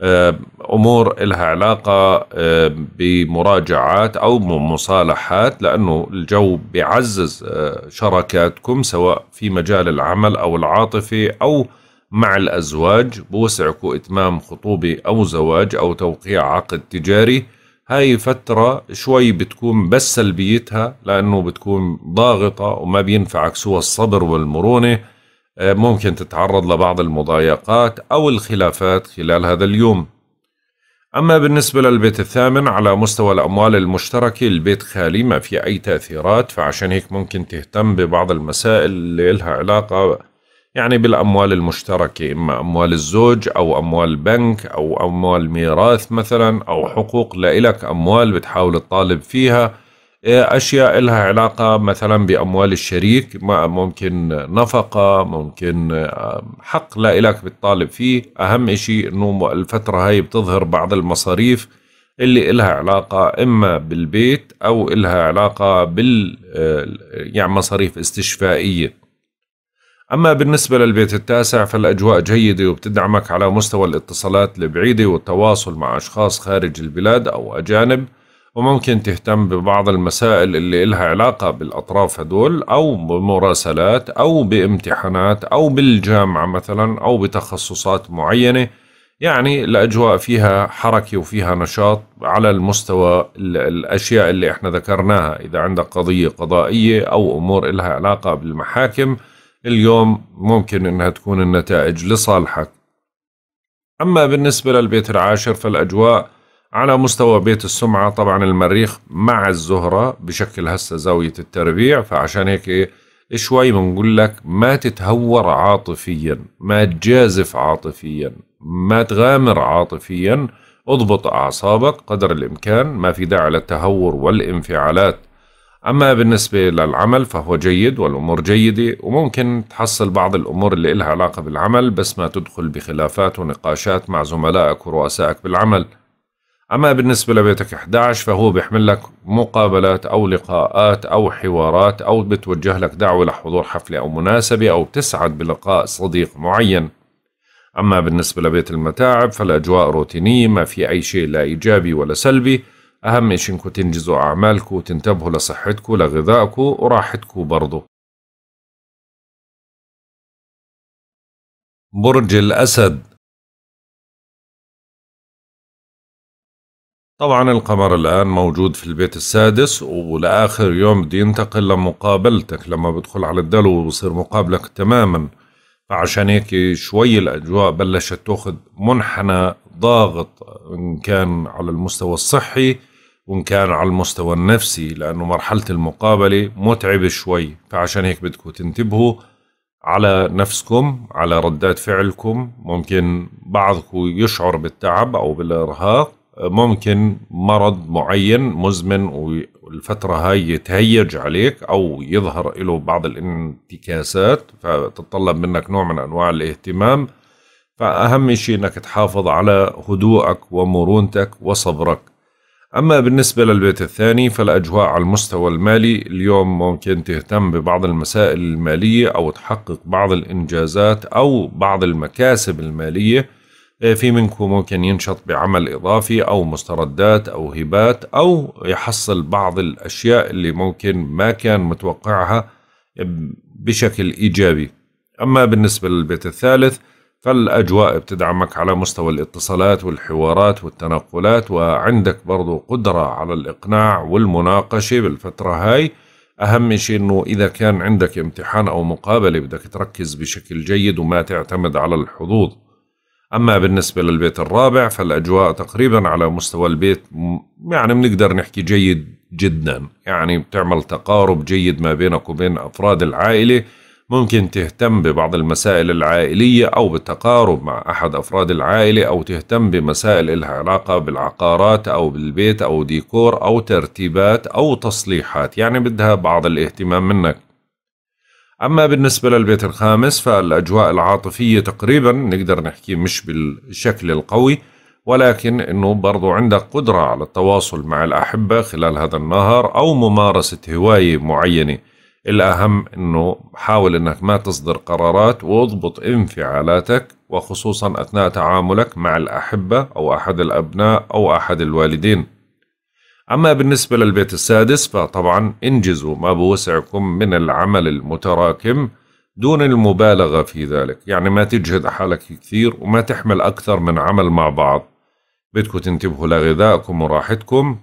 Speaker 1: آه، امور لها علاقه آه، بمراجعات او مصالحات لانه الجو بيعزز آه، شراكاتكم سواء في مجال العمل او العاطفي او مع الازواج بوسعكم اتمام خطوبه او زواج او توقيع عقد تجاري هاي فترة شوي بتكون بس سلبيتها لأنه بتكون ضاغطة وما بينفعك سوى الصبر والمرونة ممكن تتعرض لبعض المضايقات أو الخلافات خلال هذا اليوم أما بالنسبة للبيت الثامن على مستوى الأموال المشتركة البيت خالي ما في أي تأثيرات فعشان هيك ممكن تهتم ببعض المسائل اللي لها علاقة يعني بالأموال المشتركة إما أموال الزوج أو أموال بنك أو أموال ميراث مثلا أو حقوق لإلك أموال بتحاول تطالب فيها اشياء لها علاقه مثلا باموال الشريك ممكن نفقه ممكن حق لا إلك بتطالب فيه اهم شيء انه الفتره هاي بتظهر بعض المصاريف اللي إلها علاقة إما بالبيت أو إلها علاقة بال آه، يعني مصاريف استشفائية أما بالنسبة للبيت التاسع فالأجواء جيدة وبتدعمك على مستوى الاتصالات البعيدة والتواصل مع أشخاص خارج البلاد أو أجانب وممكن تهتم ببعض المسائل اللي إلها علاقة بالأطراف هدول أو بمراسلات أو بامتحانات أو بالجامعة مثلا أو بتخصصات معينة يعني الأجواء فيها حركة وفيها نشاط على المستوى الأشياء اللي احنا ذكرناها إذا عندك قضية قضائية أو أمور إلها علاقة بالمحاكم اليوم ممكن إنها تكون النتائج لصالحك أما بالنسبة للبيت العاشر فالأجواء على مستوى بيت السمعة طبعا المريخ مع الزهرة بشكل هسه زاوية التربيع فعشان هيك إيه، شوي بنقول لك ما تتهور عاطفيا ما تجازف عاطفيا ما تغامر عاطفيا اضبط أعصابك قدر الإمكان ما في داعي للتهور والانفعالات أما بالنسبة للعمل فهو جيد والأمور جيدة وممكن تحصل بعض الأمور اللي إلها علاقة بالعمل بس ما تدخل بخلافات ونقاشات مع زملائك ورؤسائك بالعمل أما بالنسبة لبيتك 11 فهو بيحمل لك مقابلات أو لقاءات أو حوارات أو بتوجه لك دعوة لحضور حفلة أو مناسبة أو بتسعد بلقاء صديق معين أما بالنسبة لبيت المتاعب فالأجواء روتينية ما في أي شيء لا إيجابي ولا سلبي أهم شيء إنكم تنجزوا أعمالكم
Speaker 2: وتنتبهوا لصحتكم لغذائكم وراحتكم برضو برج الأسد طبعا القمر الآن موجود في البيت السادس
Speaker 1: ولآخر يوم بده ينتقل لمقابلتك لما بدخل على الدلو وبصير مقابلك تماما فعشان هيك شوي الأجواء بلشت تاخذ منحنى ضاغط إن كان على المستوى الصحي وإن كان على المستوى النفسي لأنه مرحلة المقابلة متعبة شوي فعشان هيك بدكم تنتبهوا على نفسكم على ردات فعلكم ممكن بعضكم يشعر بالتعب أو بالإرهاق ممكن مرض معين مزمن والفترة هاي يتهيج عليك أو يظهر له بعض الانتكاسات فتتطلب منك نوع من أنواع الاهتمام فأهم شيء أنك تحافظ على هدوءك ومرونتك وصبرك أما بالنسبة للبيت الثاني فالأجواء على المستوى المالي اليوم ممكن تهتم ببعض المسائل المالية أو تحقق بعض الإنجازات أو بعض المكاسب المالية آه، في منكم ممكن ينشط بعمل إضافي أو مستردات أو هبات أو يحصل بعض الأشياء اللي ممكن ما كان متوقعها بشكل إيجابي أما بالنسبة للبيت الثالث فالأجواء بتدعمك على مستوى الاتصالات والحوارات والتنقلات وعندك برضو قدرة على الإقناع والمناقشة بالفترة هاي أهم شيء أنه إذا كان عندك امتحان أو مقابلة بدك تركز بشكل جيد وما تعتمد على الحظوظ أما بالنسبة للبيت الرابع فالأجواء تقريبا على مستوى البيت يعني بنقدر نحكي جيد جدا يعني بتعمل تقارب جيد ما بينك وبين أفراد العائلة ممكن تهتم ببعض المسائل العائلية أو بالتقارب مع أحد أفراد العائلة أو تهتم بمسائل إلها علاقة بالعقارات أو بالبيت أو ديكور أو ترتيبات أو تصليحات يعني بدها بعض الاهتمام منك أما بالنسبة للبيت الخامس فالأجواء العاطفية تقريبا نقدر نحكي مش بالشكل القوي ولكن أنه برضو عندك قدرة على التواصل مع الأحبة خلال هذا النهار أو ممارسة هواية معينة الأهم أنه حاول أنك ما تصدر قرارات واضبط انفعالاتك وخصوصا أثناء تعاملك مع الأحبة أو أحد الأبناء أو أحد الوالدين أما بالنسبة للبيت السادس فطبعا انجزوا ما بوسعكم من العمل المتراكم دون المبالغة في ذلك يعني ما تجهد حالك كثير وما تحمل أكثر من عمل مع بعض بدكم تنتبهوا لغذائكم وراحتكم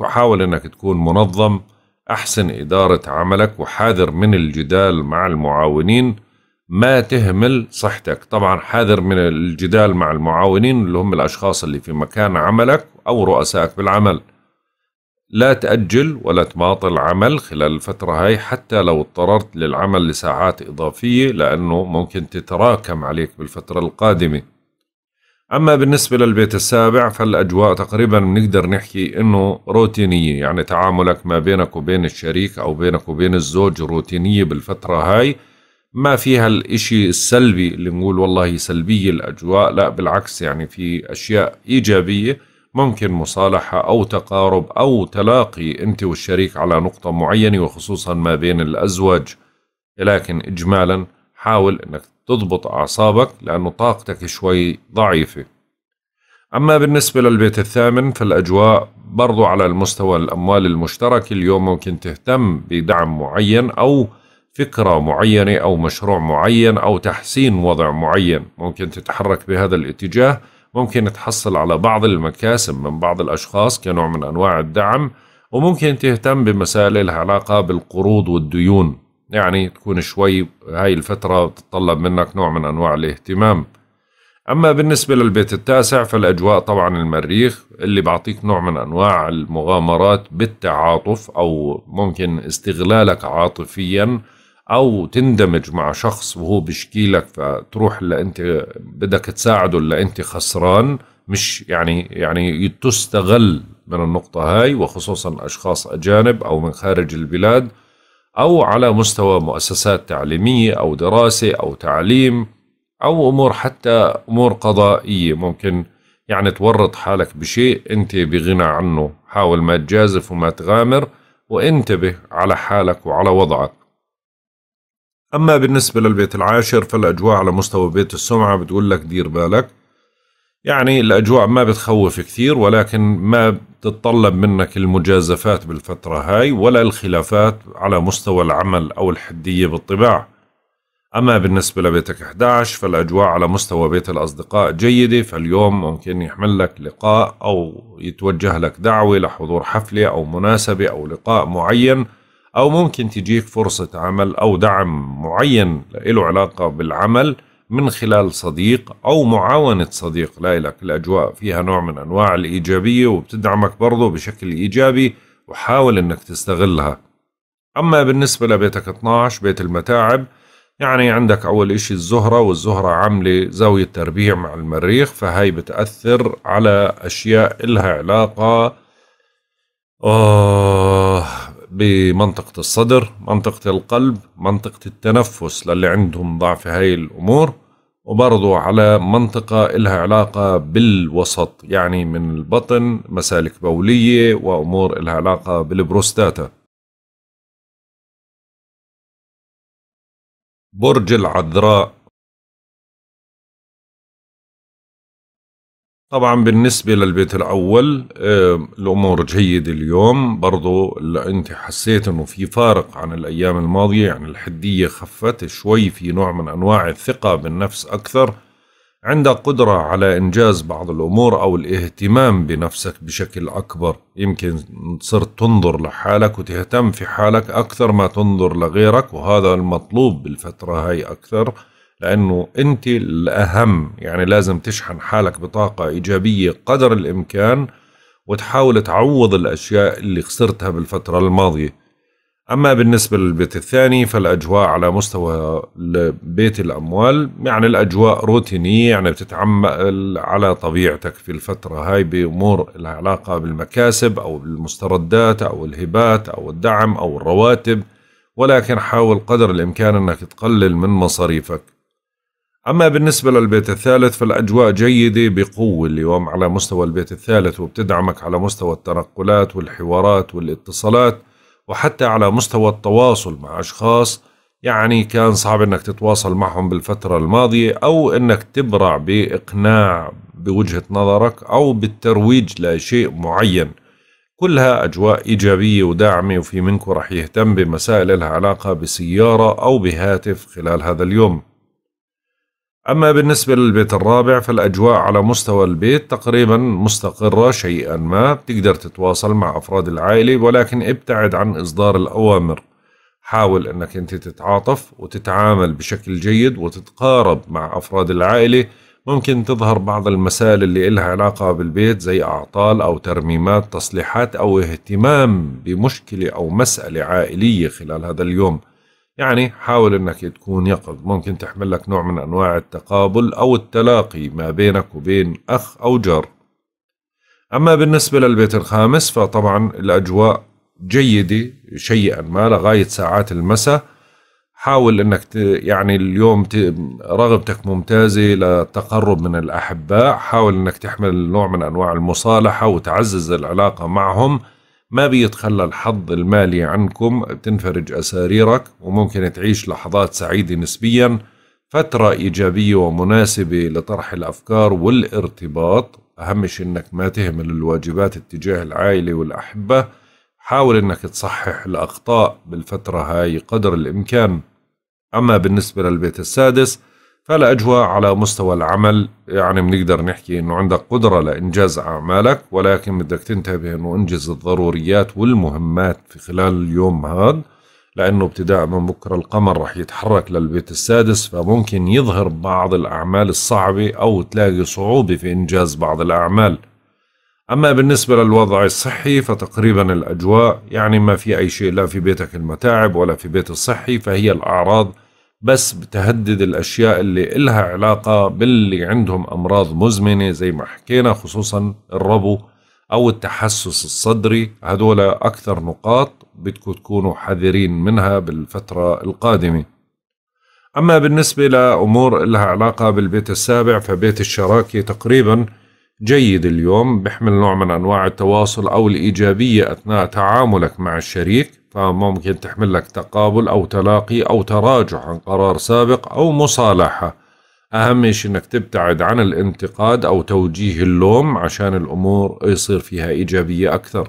Speaker 1: وحاول أنك تكون منظم أحسن إدارة عملك وحاذر من الجدال مع المعاونين ما تهمل صحتك طبعا حاذر من الجدال مع المعاونين اللي هم الأشخاص اللي في مكان عملك أو رؤسائك بالعمل لا تأجل ولا تماطل عمل خلال الفترة هاي حتى لو اضطررت للعمل لساعات إضافية لأنه ممكن تتراكم عليك بالفترة القادمة أما بالنسبة للبيت السابع فالأجواء تقريبا بنقدر نحكي إنه روتينية يعني تعاملك ما بينك وبين الشريك أو بينك وبين الزوج روتينية بالفترة هاي ما فيها الإشي السلبي اللي نقول والله سلبية الأجواء لا بالعكس يعني في أشياء إيجابية ممكن مصالحة أو تقارب أو تلاقي أنت والشريك على نقطة معينة وخصوصا ما بين الأزواج لكن إجمالا حاول أنك تضبط أعصابك لأنه طاقتك شوي ضعيفة أما بالنسبة للبيت الثامن فالأجواء برضو على المستوى الأموال المشترك اليوم ممكن تهتم بدعم معين أو فكرة معينة أو مشروع معين أو تحسين وضع معين ممكن تتحرك بهذا الاتجاه ممكن تحصل على بعض المكاسب من بعض الأشخاص كنوع من أنواع الدعم وممكن تهتم بمسائل لها علاقة بالقروض والديون يعني تكون شوي هاي الفترة تطلب منك نوع من أنواع الاهتمام أما بالنسبة للبيت التاسع فالأجواء طبعا المريخ اللي بعطيك نوع من أنواع المغامرات بالتعاطف أو ممكن استغلالك عاطفياً او تندمج مع شخص وهو بيشكي لك فتروح لا انت بدك تساعده اللي انت خسران مش يعني يعني تستغل من النقطة هاي وخصوصا أشخاص أجانب أو من خارج البلاد أو على مستوى مؤسسات تعليمية أو دراسة أو تعليم أو أمور حتى أمور قضائية ممكن يعني تورط حالك بشيء أنت بغنى عنه حاول ما تجازف وما تغامر وانتبه على حالك وعلى وضعك أما بالنسبة للبيت العاشر فالأجواء على مستوى بيت السمعة بتقول لك دير بالك يعني الأجواء ما بتخوف كثير ولكن ما بتطلب منك المجازفات بالفترة هاي ولا الخلافات على مستوى العمل أو الحدية بالطباع أما بالنسبة لبيتك 11 فالأجواء على مستوى بيت الأصدقاء جيدة فاليوم ممكن يحمل لك لقاء أو يتوجه لك دعوة لحضور حفلة أو مناسبة أو لقاء معين أو ممكن تجيك فرصة عمل أو دعم معين له علاقة بالعمل من خلال صديق أو معاونة صديق لا لك الأجواء فيها نوع من أنواع الإيجابية وبتدعمك برضه بشكل إيجابي وحاول أنك تستغلها أما بالنسبة لبيتك 12 بيت المتاعب يعني عندك أول إشي الزهرة والزهرة عاملة زاوية تربيع مع المريخ فهاي بتأثر على أشياء إلها علاقة أوه بمنطقة الصدر منطقة القلب منطقة التنفس للي عندهم ضعف هاي الأمور وبرضو على منطقة إلها علاقة بالوسط
Speaker 3: يعني من البطن مسالك بولية وأمور إلها علاقة بالبروستاتا برج
Speaker 2: العذراء
Speaker 3: طبعا بالنسبة للبيت الأول آه، الأمور جيدة اليوم برضو أنت
Speaker 1: حسيت أنه في فارق عن الأيام الماضية يعني الحدية خفت شوي في نوع من أنواع الثقة بالنفس أكثر عندك قدرة على إنجاز بعض الأمور أو الاهتمام بنفسك بشكل أكبر يمكن صرت تنظر لحالك وتهتم في حالك أكثر ما تنظر لغيرك وهذا المطلوب بالفترة هاي أكثر لأنه أنت الأهم يعني لازم تشحن حالك بطاقة إيجابية قدر الإمكان وتحاول تعوض الأشياء اللي خسرتها بالفترة الماضية أما بالنسبة للبيت الثاني فالأجواء على مستوى بيت الأموال يعني الأجواء روتينية يعني بتتعمل على طبيعتك في الفترة هاي بأمور العلاقه بالمكاسب أو بالمستردات أو الهبات أو الدعم أو الرواتب ولكن حاول قدر الإمكان أنك تقلل من مصاريفك أما بالنسبة للبيت الثالث فالأجواء جيدة بقوة اليوم على مستوى البيت الثالث وبتدعمك على مستوى التنقلات والحوارات والاتصالات وحتى على مستوى التواصل مع أشخاص يعني كان صعب أنك تتواصل معهم بالفترة الماضية أو أنك تبرع بإقناع بوجهة نظرك أو بالترويج لشيء معين كلها أجواء إيجابية وداعمة وفي منكم رح يهتم بمسائل لها علاقة بسيارة أو بهاتف خلال هذا اليوم أما بالنسبة للبيت الرابع فالأجواء على مستوى البيت تقريبا مستقرة شيئا ما بتقدر تتواصل مع أفراد العائلة ولكن ابتعد عن إصدار الأوامر حاول أنك أنت تتعاطف وتتعامل بشكل جيد وتتقارب مع أفراد العائلة ممكن تظهر بعض المسائل اللي إلها علاقة بالبيت زي أعطال أو ترميمات تصليحات أو اهتمام بمشكلة أو مسألة عائلية خلال هذا اليوم يعني حاول أنك تكون يقظ ممكن تحمل لك نوع من أنواع التقابل أو التلاقي ما بينك وبين أخ أو جار أما بالنسبة للبيت الخامس فطبعا الأجواء جيدة شيئا ما لغاية ساعات المساء حاول انك ت... يعني اليوم ت... رغبتك ممتازه للتقرب من الاحباء، حاول انك تحمل نوع من انواع المصالحه وتعزز العلاقه معهم، ما بيتخلى الحظ المالي عنكم بتنفرج أساريرك وممكن تعيش لحظات سعيدة نسبيا فترة إيجابية ومناسبة لطرح الأفكار والارتباط أهم شيء أنك ما تهمل الواجبات اتجاه العائلة والأحبة حاول أنك تصحح الأخطاء بالفترة هاي قدر الإمكان أما بالنسبة للبيت السادس فالأجواء على مستوى العمل يعني بنقدر نحكي انه عندك قدره لانجاز اعمالك ولكن بدك تنتبه انه انجز الضروريات والمهمات في خلال اليوم هذا لانه ابتداء من بكره القمر رح يتحرك للبيت السادس فممكن يظهر بعض الاعمال الصعبه او تلاقي صعوبه في انجاز بعض الاعمال أما بالنسبة للوضع الصحي فتقريبا الأجواء يعني ما في أي شيء لا في بيتك المتاعب ولا في بيت الصحي فهي الأعراض بس بتهدد الأشياء اللي إلها علاقة باللي عندهم أمراض مزمنة زي ما حكينا خصوصا الربو أو التحسس الصدري هدول أكثر نقاط بدكم تكونوا حذرين منها بالفترة القادمة أما بالنسبة لأمور إلها علاقة بالبيت السابع فبيت الشراكة تقريباً جيد اليوم بيحمل نوع من أنواع التواصل أو الإيجابية أثناء تعاملك مع الشريك فممكن تحمل لك تقابل أو تلاقي أو تراجع عن قرار سابق أو مصالحة أهم شيء أنك تبتعد عن الانتقاد أو توجيه اللوم عشان الأمور يصير فيها إيجابية أكثر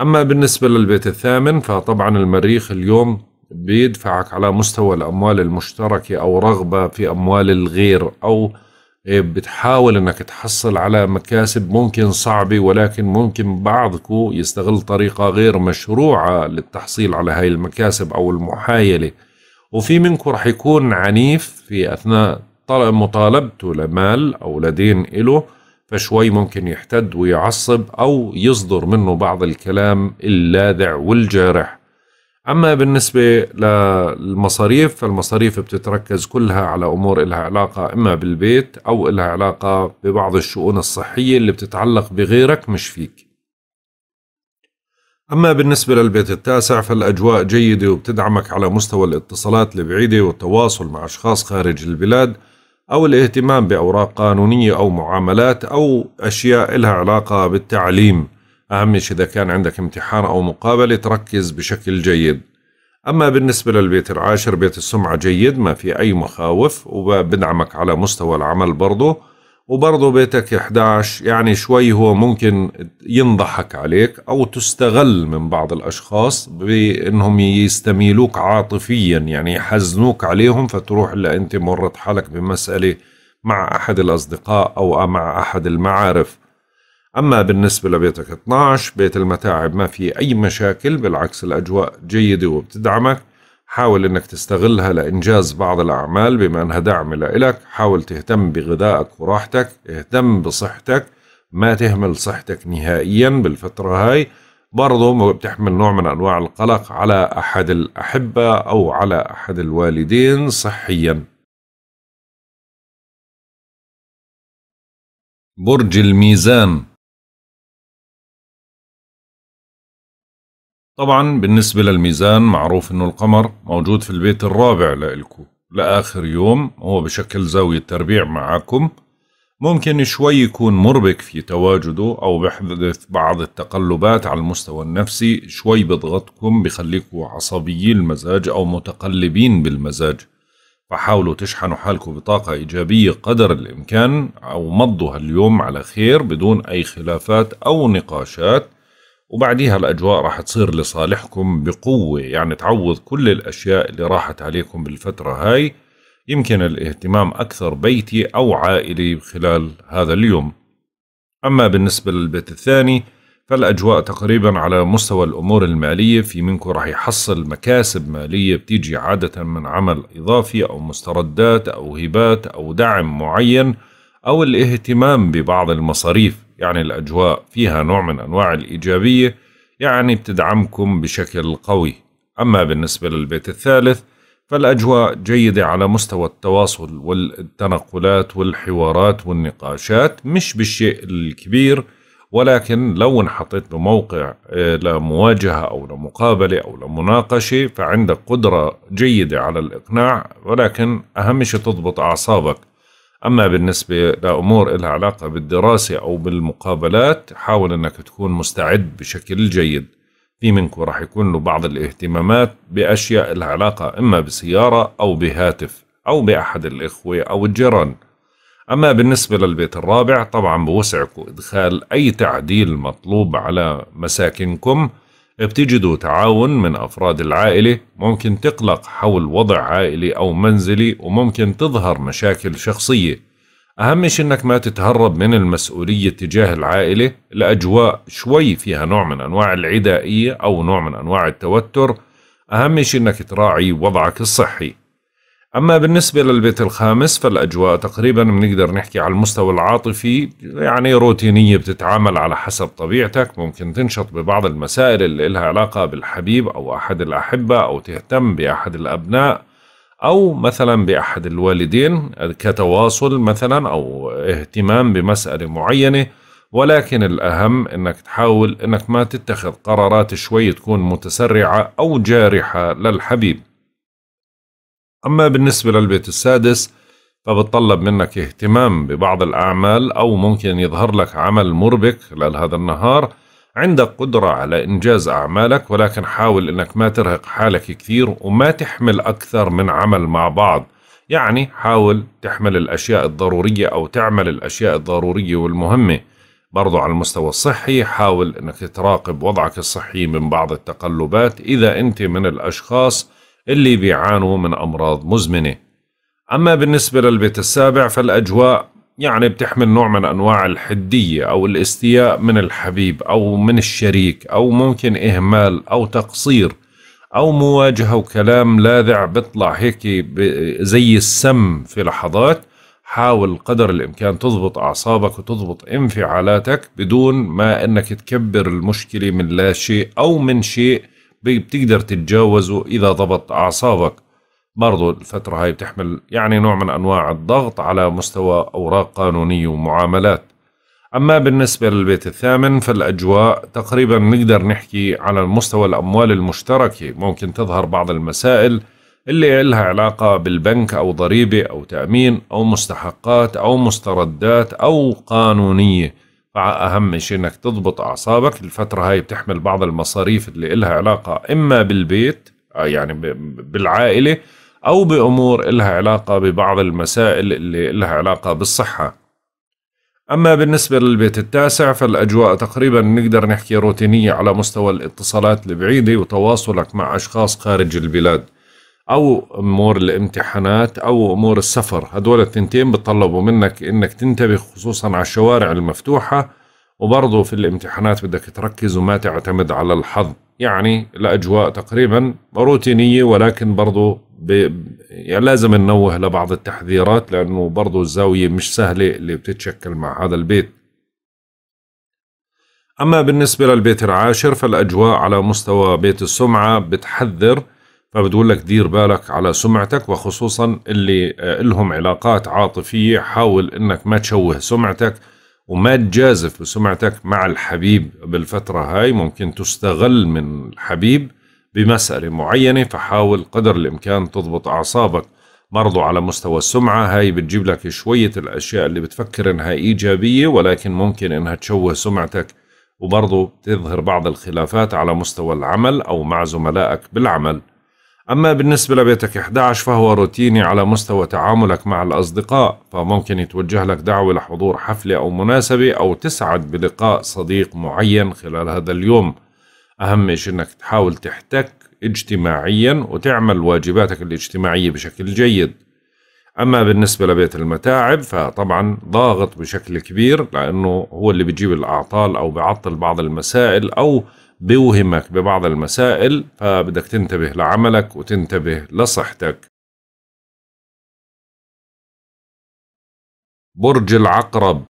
Speaker 1: أما بالنسبة للبيت الثامن فطبعا المريخ اليوم بيدفعك على مستوى الأموال المشتركة أو رغبة في أموال الغير أو إيه، بتحاول انك تحصل على مكاسب ممكن صعبه ولكن ممكن بعضكو يستغل طريقه غير مشروعه للتحصيل على هاي المكاسب او المحايله وفي منكو رح يكون عنيف في اثناء مطالبته لمال او لدين إله فشوي ممكن يحتد ويعصب او يصدر منه بعض الكلام اللاذع والجارح أما بالنسبة للمصاريف فالمصاريف بتتركز كلها على أمور إلها علاقة إما بالبيت أو إلها علاقة ببعض الشؤون الصحية اللي بتتعلق بغيرك مش فيك أما بالنسبة للبيت التاسع فالأجواء جيدة وبتدعمك على مستوى الاتصالات البعيدة والتواصل مع أشخاص خارج البلاد أو الاهتمام بأوراق قانونية أو معاملات أو أشياء لها علاقة بالتعليم أهم شيء إذا كان عندك امتحان أو مقابلة تركز بشكل جيد أما بالنسبة للبيت العاشر بيت السمعة جيد ما في أي مخاوف وبدعمك على مستوى العمل برضه وبرضه بيتك 11 يعني شوي هو ممكن ينضحك عليك أو تستغل من بعض الأشخاص بأنهم يستميلوك عاطفيا يعني يحزنوك عليهم فتروح إلا أنت مرت حالك بمسألة مع أحد الأصدقاء أو مع أحد المعارف أما بالنسبة لبيتك 12 بيت المتاعب ما في أي مشاكل بالعكس الأجواء جيدة وبتدعمك حاول أنك تستغلها لإنجاز بعض الأعمال بما أنها دعم لإلك حاول تهتم بغذائك وراحتك اهتم بصحتك ما تهمل صحتك نهائيا بالفترة هاي برضه بتحمل نوع من أنواع
Speaker 3: القلق على أحد الأحبة أو على أحد الوالدين صحيا برج الميزان طبعا بالنسبة للميزان معروف انه القمر موجود في البيت الرابع لإلكو لآخر يوم
Speaker 1: هو بشكل زاوية تربيع معاكم ممكن شوي يكون مربك في تواجده أو بحدث بعض التقلبات على المستوى النفسي شوي بضغطكم بخليكم عصبيين المزاج أو متقلبين بالمزاج فحاولوا تشحنوا حالكم بطاقة إيجابية قدر الإمكان أو مضوا هاليوم على خير بدون أي خلافات أو نقاشات وبعديها الأجواء راح تصير لصالحكم بقوة يعني تعوض كل الأشياء اللي راحت عليكم بالفترة هاي يمكن الاهتمام أكثر بيتي أو عائلي خلال هذا اليوم أما بالنسبة للبيت الثاني فالأجواء تقريبا على مستوى الأمور المالية في منكم راح يحصل مكاسب مالية بتيجي عادة من عمل إضافي أو مستردات أو هبات أو دعم معين أو الاهتمام ببعض المصاريف يعني الأجواء فيها نوع من أنواع الإيجابية يعني بتدعمكم بشكل قوي أما بالنسبة للبيت الثالث فالأجواء جيدة على مستوى التواصل والتنقلات والحوارات والنقاشات مش بالشيء الكبير ولكن لو انحطيت بموقع آه، لمواجهة أو لمقابلة أو لمناقشة فعندك قدرة جيدة على الإقناع ولكن أهم شيء تضبط أعصابك أما بالنسبة لأمور لها علاقة بالدراسة أو بالمقابلات حاول أنك تكون مستعد بشكل جيد في منك راح يكون له بعض الاهتمامات بأشياء لها علاقة إما بسيارة أو بهاتف أو بأحد الإخوة أو الجيران أما بالنسبة للبيت الرابع طبعا بوسعكم إدخال أي تعديل مطلوب على مساكنكم بتجدوا تعاون من أفراد العائلة ممكن تقلق حول وضع عائلي أو منزلي وممكن تظهر مشاكل شخصية أهم شيء أنك ما تتهرب من المسؤولية تجاه العائلة لأجواء شوي فيها نوع من أنواع العدائية أو نوع من أنواع التوتر أهم شيء أنك تراعي وضعك الصحي أما بالنسبة للبيت الخامس فالأجواء تقريبا بنقدر نحكي على المستوى العاطفي يعني روتينية بتتعامل على حسب طبيعتك ممكن تنشط ببعض المسائل اللي لها علاقة بالحبيب أو أحد الأحبة أو تهتم بأحد الأبناء أو مثلا بأحد الوالدين كتواصل مثلا أو اهتمام بمسألة معينة ولكن الأهم أنك تحاول أنك ما تتخذ قرارات شوي تكون متسرعة أو جارحة للحبيب أما بالنسبة للبيت السادس فبتطلب منك اهتمام ببعض الأعمال أو ممكن يظهر لك عمل مربك خلال هذا النهار عندك قدرة على إنجاز أعمالك ولكن حاول أنك ما ترهق حالك كثير وما تحمل أكثر من عمل مع بعض يعني حاول تحمل الأشياء الضرورية أو تعمل الأشياء الضرورية والمهمة برضو على المستوى الصحي حاول أنك تراقب وضعك الصحي من بعض التقلبات إذا أنت من الأشخاص اللي بيعانوا من أمراض مزمنة أما بالنسبة للبيت السابع فالأجواء يعني بتحمل نوع من أنواع الحدية أو الاستياء من الحبيب أو من الشريك أو ممكن إهمال أو تقصير أو مواجهة وكلام لاذع بيطلع هيك زي السم في لحظات حاول قدر الإمكان تضبط أعصابك وتضبط انفعالاتك بدون ما أنك تكبر المشكلة من لا شيء أو من شيء بتقدر تتجاوزه إذا ضبط أعصابك برضو الفترة هاي بتحمل يعني نوع من أنواع الضغط على مستوى أوراق قانونية ومعاملات أما بالنسبة للبيت الثامن فالأجواء تقريبا نقدر نحكي على مستوى الأموال المشتركة ممكن تظهر بعض المسائل اللي لها علاقة بالبنك أو ضريبة أو تأمين أو مستحقات أو مستردات أو قانونية أهم شيء أنك تضبط أعصابك الفترة هاي بتحمل بعض المصاريف اللي إلها علاقة إما بالبيت آه، يعني بالعائلة أو بأمور إلها علاقة ببعض المسائل اللي إلها علاقة بالصحة أما بالنسبة للبيت التاسع فالأجواء تقريبا نقدر نحكي روتينية على مستوى الاتصالات البعيدة وتواصلك مع أشخاص خارج البلاد او امور الامتحانات او امور السفر هدول التنتين بتطلبوا منك انك تنتبه خصوصا على الشوارع المفتوحه وبرضه في الامتحانات بدك تركز وما تعتمد على الحظ يعني الاجواء تقريبا روتينيه ولكن برضه ب... يعني لازم ننوه لبعض التحذيرات لانه برضه الزاويه مش سهله اللي بتتشكل مع هذا البيت أما بالنسبة للبيت العاشر فالأجواء على مستوى بيت السمعة بتحذر فبتقول لك دير بالك على سمعتك وخصوصا اللي آه، لهم علاقات عاطفية حاول انك ما تشوه سمعتك وما تجازف بسمعتك مع الحبيب بالفترة هاي ممكن تستغل من الحبيب بمسألة معينة فحاول قدر الإمكان تضبط أعصابك برضو على مستوى السمعة هاي بتجيب لك شوية الأشياء اللي بتفكر إنها إيجابية ولكن ممكن إنها تشوه سمعتك وبرضو تظهر بعض الخلافات على مستوى العمل أو مع زملائك بالعمل أما بالنسبة لبيتك 11 فهو روتيني على مستوى تعاملك مع الأصدقاء فممكن يتوجه لك دعوة لحضور حفلة أو مناسبة أو تسعد بلقاء صديق معين خلال هذا اليوم أهم شيء أنك تحاول تحتك اجتماعيا وتعمل واجباتك الاجتماعية بشكل جيد أما بالنسبة لبيت المتاعب فطبعا ضاغط بشكل كبير لأنه هو اللي بيجيب الأعطال أو بيعطل بعض المسائل أو بيوهمك ببعض المسائل فبدك
Speaker 2: تنتبه لعملك وتنتبه لصحتك برج العقرب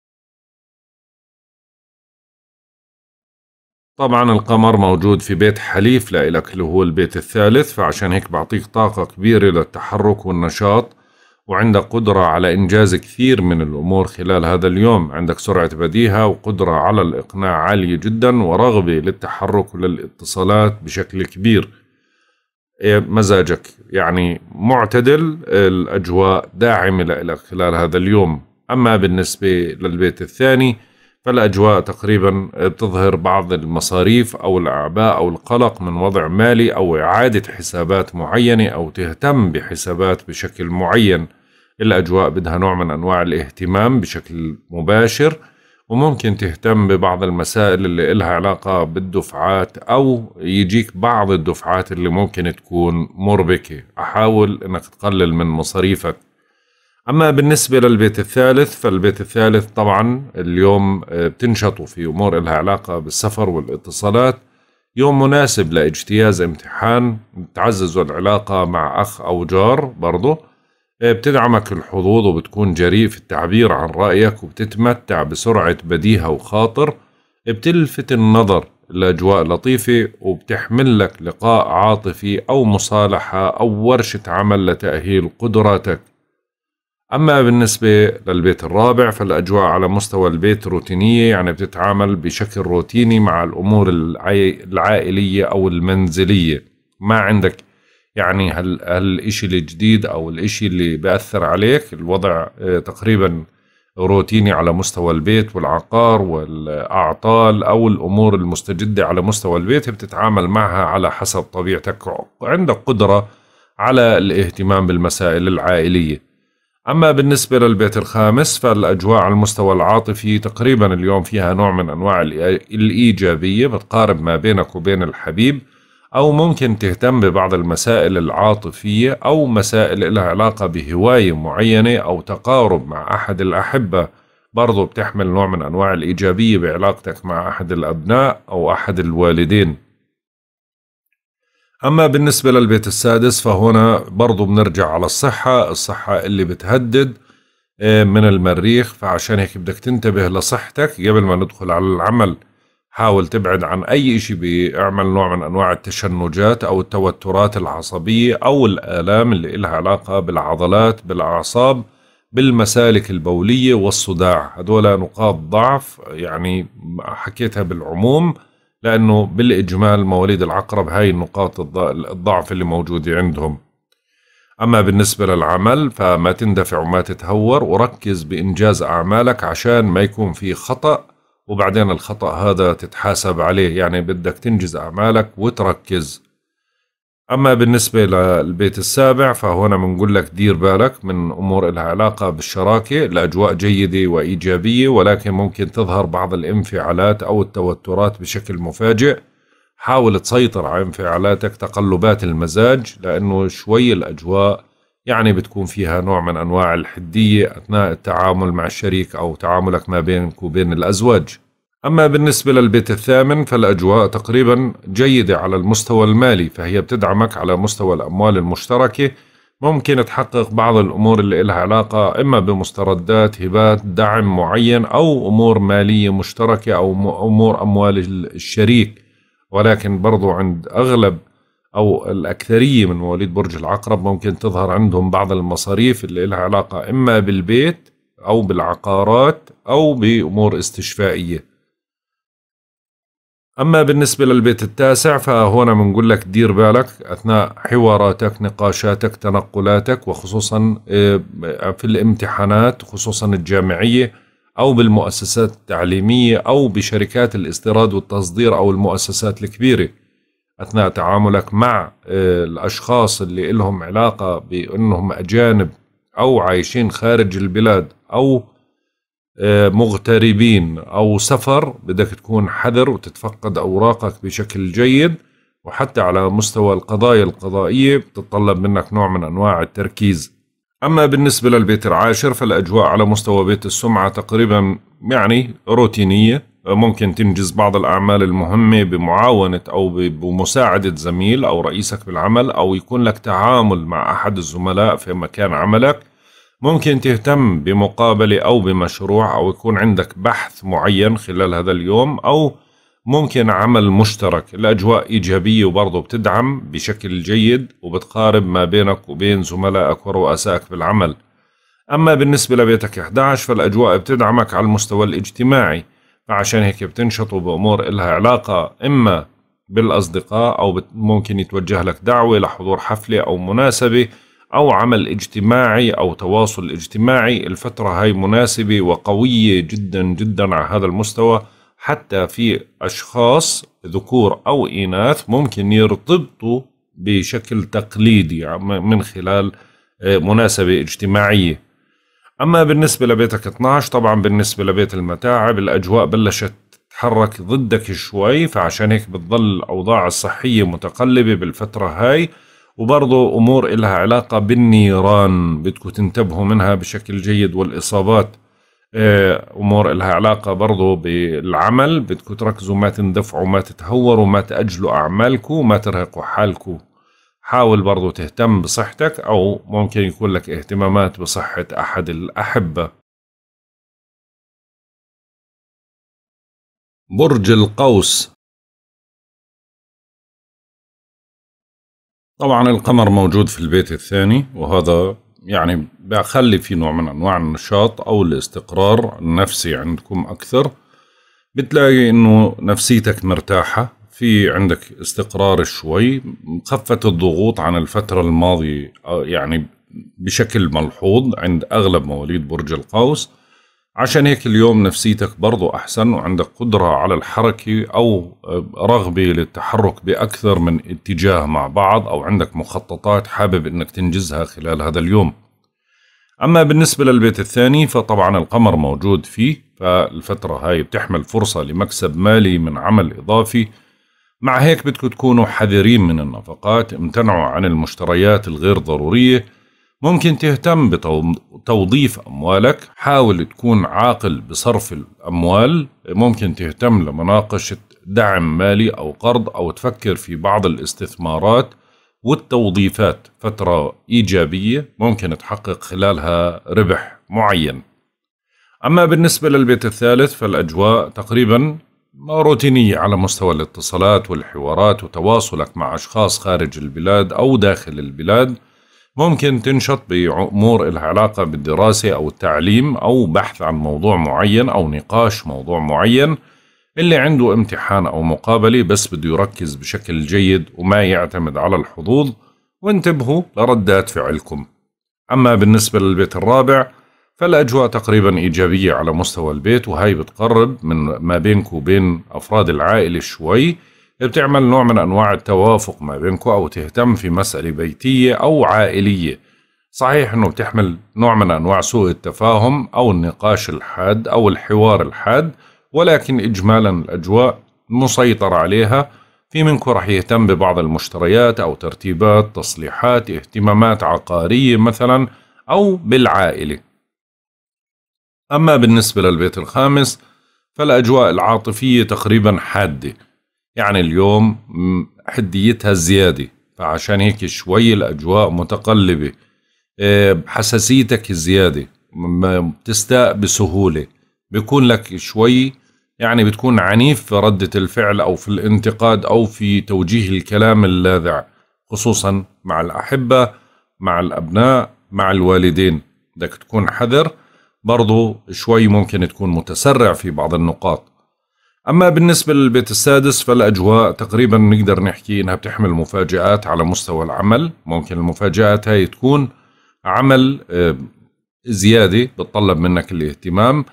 Speaker 2: طبعا القمر موجود في بيت حليف لإلك اللي هو
Speaker 1: البيت الثالث فعشان هيك بعطيك طاقة كبيرة للتحرك والنشاط وعندك قدرة على إنجاز كثير من الأمور خلال هذا اليوم عندك سرعة بديهة وقدرة على الإقناع عالية جدا ورغبة للتحرك وللاتصالات بشكل كبير إيه مزاجك يعني معتدل الأجواء داعمة لك خلال هذا اليوم أما بالنسبة للبيت الثاني فالأجواء تقريبا بتظهر بعض المصاريف أو الأعباء أو القلق من وضع مالي أو إعادة حسابات معينة أو تهتم بحسابات بشكل معين الأجواء بدها نوع من أنواع الاهتمام بشكل مباشر وممكن تهتم ببعض المسائل اللي إلها علاقة بالدفعات أو يجيك بعض الدفعات اللي ممكن تكون مربكة أحاول أنك تقلل من مصاريفك اما بالنسبه للبيت الثالث فالبيت الثالث طبعا اليوم آه، بتنشطوا في امور لها علاقه بالسفر والاتصالات يوم مناسب لاجتياز امتحان بتعززوا العلاقه مع اخ او جار برضو آه، بتدعمك الحظوظ وبتكون جريء في التعبير عن رايك وبتتمتع بسرعه بديهه وخاطر بتلفت النظر لأجواء لطيفة وبتحمل لك لقاء عاطفي أو مصالحة أو ورشة عمل لتأهيل قدراتك أما بالنسبة للبيت الرابع فالأجواء على مستوى البيت روتينية يعني بتتعامل بشكل روتيني مع الأمور العائلية أو المنزلية ما عندك يعني هال هالإشي الجديد أو الإشي اللي بأثر عليك الوضع آه، تقريبا روتيني على مستوى البيت والعقار والأعطال أو الأمور المستجدة على مستوى البيت بتتعامل معها على حسب طبيعتك عندك قدرة على الاهتمام بالمسائل العائليه أما بالنسبة للبيت الخامس فالأجواء على المستوى العاطفي تقريبا اليوم فيها نوع من أنواع الإيجابية بتقارب ما بينك وبين الحبيب أو ممكن تهتم ببعض المسائل العاطفية أو مسائل لها علاقة بهواية معينة أو تقارب مع أحد الأحبة برضو بتحمل نوع من أنواع الإيجابية بعلاقتك مع أحد الأبناء أو أحد الوالدين أما بالنسبة للبيت السادس فهنا برضو بنرجع على الصحة الصحة اللي بتهدد آه، من المريخ فعشان هيك بدك تنتبه لصحتك قبل ما ندخل على العمل حاول تبعد عن أي شيء بيعمل نوع من أنواع التشنجات أو التوترات العصبية أو الآلام اللي إلها علاقة بالعضلات بالأعصاب بالمسالك البولية والصداع هدول نقاط ضعف يعني حكيتها بالعموم لأنه بالإجمال مواليد العقرب هاي النقاط الضعف اللي موجودة عندهم أما بالنسبة للعمل فما تندفع وما تتهور وركز بإنجاز أعمالك عشان ما يكون في خطأ وبعدين الخطأ هذا تتحاسب عليه يعني بدك تنجز أعمالك وتركز أما بالنسبة للبيت السابع فهنا بنقول لك دير بالك من أمور لها علاقة بالشراكة الأجواء جيدة وإيجابية ولكن ممكن تظهر بعض الانفعالات أو التوترات بشكل مفاجئ حاول تسيطر على انفعالاتك تقلبات المزاج لأنه شوي الأجواء يعني بتكون فيها نوع من أنواع الحدية أثناء التعامل مع الشريك أو تعاملك ما بينك وبين الأزواج أما بالنسبة للبيت الثامن فالأجواء تقريبا جيدة على المستوى المالي فهي بتدعمك على مستوى الأموال المشتركة ممكن تحقق بعض الأمور اللي إلها علاقة إما بمستردات هبات دعم معين أو أمور مالية مشتركة أو أمور أموال الشريك ولكن برضو عند أغلب أو الأكثرية من مواليد برج العقرب ممكن تظهر عندهم بعض المصاريف اللي إلها علاقة إما بالبيت أو بالعقارات أو بأمور استشفائية أما بالنسبة للبيت التاسع فهنا بنقول لك دير بالك أثناء حواراتك نقاشاتك تنقلاتك وخصوصا آه، في الامتحانات خصوصا الجامعية أو بالمؤسسات التعليمية أو بشركات الاستيراد والتصدير أو المؤسسات الكبيرة أثناء تعاملك مع آه، الأشخاص اللي لهم علاقة بأنهم أجانب أو عايشين خارج البلاد أو مغتربين أو سفر بدك تكون حذر وتتفقد أوراقك بشكل جيد وحتى على مستوى القضايا القضائية بتتطلب منك نوع من أنواع التركيز أما بالنسبة للبيت العاشر فالأجواء على مستوى بيت السمعة تقريبا يعني روتينية ممكن تنجز بعض الأعمال المهمة بمعاونة أو بمساعدة زميل أو رئيسك بالعمل أو يكون لك تعامل مع أحد الزملاء في مكان عملك ممكن تهتم بمقابلة أو بمشروع أو يكون عندك بحث معين خلال هذا اليوم أو ممكن عمل مشترك الأجواء إيجابية وبرضه بتدعم بشكل جيد وبتقارب ما بينك وبين زملائك ورؤسائك بالعمل أما بالنسبة لبيتك 11 فالأجواء بتدعمك على المستوى الاجتماعي فعشان هيك بتنشطوا بأمور إلها علاقة إما بالأصدقاء أو ممكن يتوجه لك دعوة لحضور حفلة أو مناسبة أو عمل اجتماعي أو تواصل اجتماعي الفترة هاي مناسبة وقوية جدا جدا على هذا المستوى حتى في أشخاص ذكور أو إناث ممكن يرتبطوا بشكل تقليدي من خلال آه، مناسبة اجتماعية أما بالنسبة لبيتك 12 طبعا بالنسبة لبيت المتاعب الأجواء بلشت تتحرك ضدك شوي فعشان هيك بتضل الأوضاع الصحية متقلبة بالفترة هاي وبرضه أمور إلها علاقة بالنيران بدكم تنتبهوا منها بشكل جيد والإصابات آه، أمور إلها علاقة برضه بالعمل بدكم تركزوا ما تندفعوا ما تتهوروا ما تأجلوا أعمالكم ما ترهقوا حالكم
Speaker 3: حاول برضه تهتم بصحتك أو ممكن يكون لك اهتمامات بصحة أحد الأحبة برج القوس طبعا القمر موجود في البيت الثاني وهذا يعني بخلي في نوع
Speaker 1: من أنواع النشاط أو الاستقرار النفسي عندكم أكثر بتلاقي أنه نفسيتك مرتاحة في عندك استقرار شوي خفت الضغوط عن الفترة الماضية آه، يعني بشكل ملحوظ عند أغلب مواليد برج القوس عشان هيك اليوم نفسيتك برضو أحسن وعندك قدرة على الحركة أو رغبة للتحرك بأكثر من اتجاه مع بعض أو عندك مخططات حابب أنك تنجزها خلال هذا اليوم أما بالنسبة للبيت الثاني فطبعا القمر موجود فيه فالفترة هاي بتحمل فرصة لمكسب مالي من عمل إضافي مع هيك بدكم تكونوا حذرين من النفقات امتنعوا عن المشتريات الغير ضرورية ممكن تهتم بتوظيف أموالك حاول تكون عاقل بصرف الأموال ممكن تهتم لمناقشة دعم مالي أو قرض أو تفكر في بعض الاستثمارات والتوظيفات فترة إيجابية ممكن تحقق خلالها ربح معين أما بالنسبة للبيت الثالث فالأجواء تقريبا روتينية على مستوى الاتصالات والحوارات وتواصلك مع أشخاص خارج البلاد أو داخل البلاد ممكن تنشط بأمور لها علاقة بالدراسة أو التعليم أو بحث عن موضوع معين أو نقاش موضوع معين اللي عنده امتحان أو مقابلة بس بده يركز بشكل جيد وما يعتمد على الحظوظ وانتبهوا لردات فعلكم أما بالنسبة للبيت الرابع فالأجواء تقريبا إيجابية على مستوى البيت وهي بتقرب من ما بينك وبين أفراد العائلة شوي بتعمل نوع من أنواع التوافق ما بينكم أو تهتم في مسألة بيتية أو عائلية صحيح أنه بتحمل نوع من أنواع سوء التفاهم أو النقاش الحاد أو الحوار الحاد ولكن إجمالا الأجواء مسيطر عليها في منكم رح يهتم ببعض المشتريات أو ترتيبات تصليحات اهتمامات عقارية مثلا أو بالعائلة أما بالنسبة للبيت الخامس فالأجواء العاطفية تقريبا حادة يعني اليوم حديتها زيادة فعشان هيك شوي الأجواء متقلبة آه، حساسيتك زيادة بتستاء بسهولة بيكون لك شوي يعني بتكون عنيف في ردة الفعل أو في الانتقاد أو في توجيه الكلام اللاذع خصوصا مع الأحبة مع الأبناء مع الوالدين بدك تكون حذر برضو شوي ممكن تكون متسرع في بعض النقاط أما بالنسبة للبيت السادس فالأجواء تقريبا نقدر نحكي إنها بتحمل مفاجآت على مستوى العمل ممكن المفاجآت هاي تكون عمل آه، زيادة بتطلب منك الاهتمام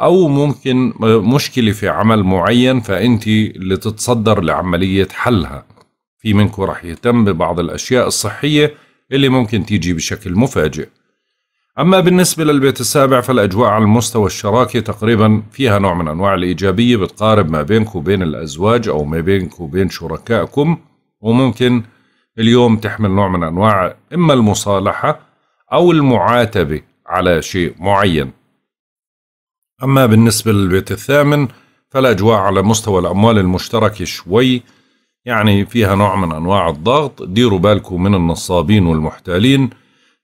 Speaker 1: أو ممكن آه، مشكلة في عمل معين فأنت اللي تتصدر لعملية حلها في منكم رح يهتم ببعض الأشياء الصحية اللي ممكن تيجي بشكل مفاجئ أما بالنسبة للبيت السابع فالأجواء على المستوى الشراكي تقريبا فيها نوع من أنواع الإيجابية بتقارب ما بينك وبين الأزواج أو ما بينك وبين شركائكم وممكن اليوم تحمل نوع من أنواع إما المصالحة أو المعاتبة على شيء معين أما بالنسبة للبيت الثامن فالأجواء على مستوى الأموال المشتركة شوي يعني فيها نوع من أنواع الضغط ديروا بالكم من النصابين والمحتالين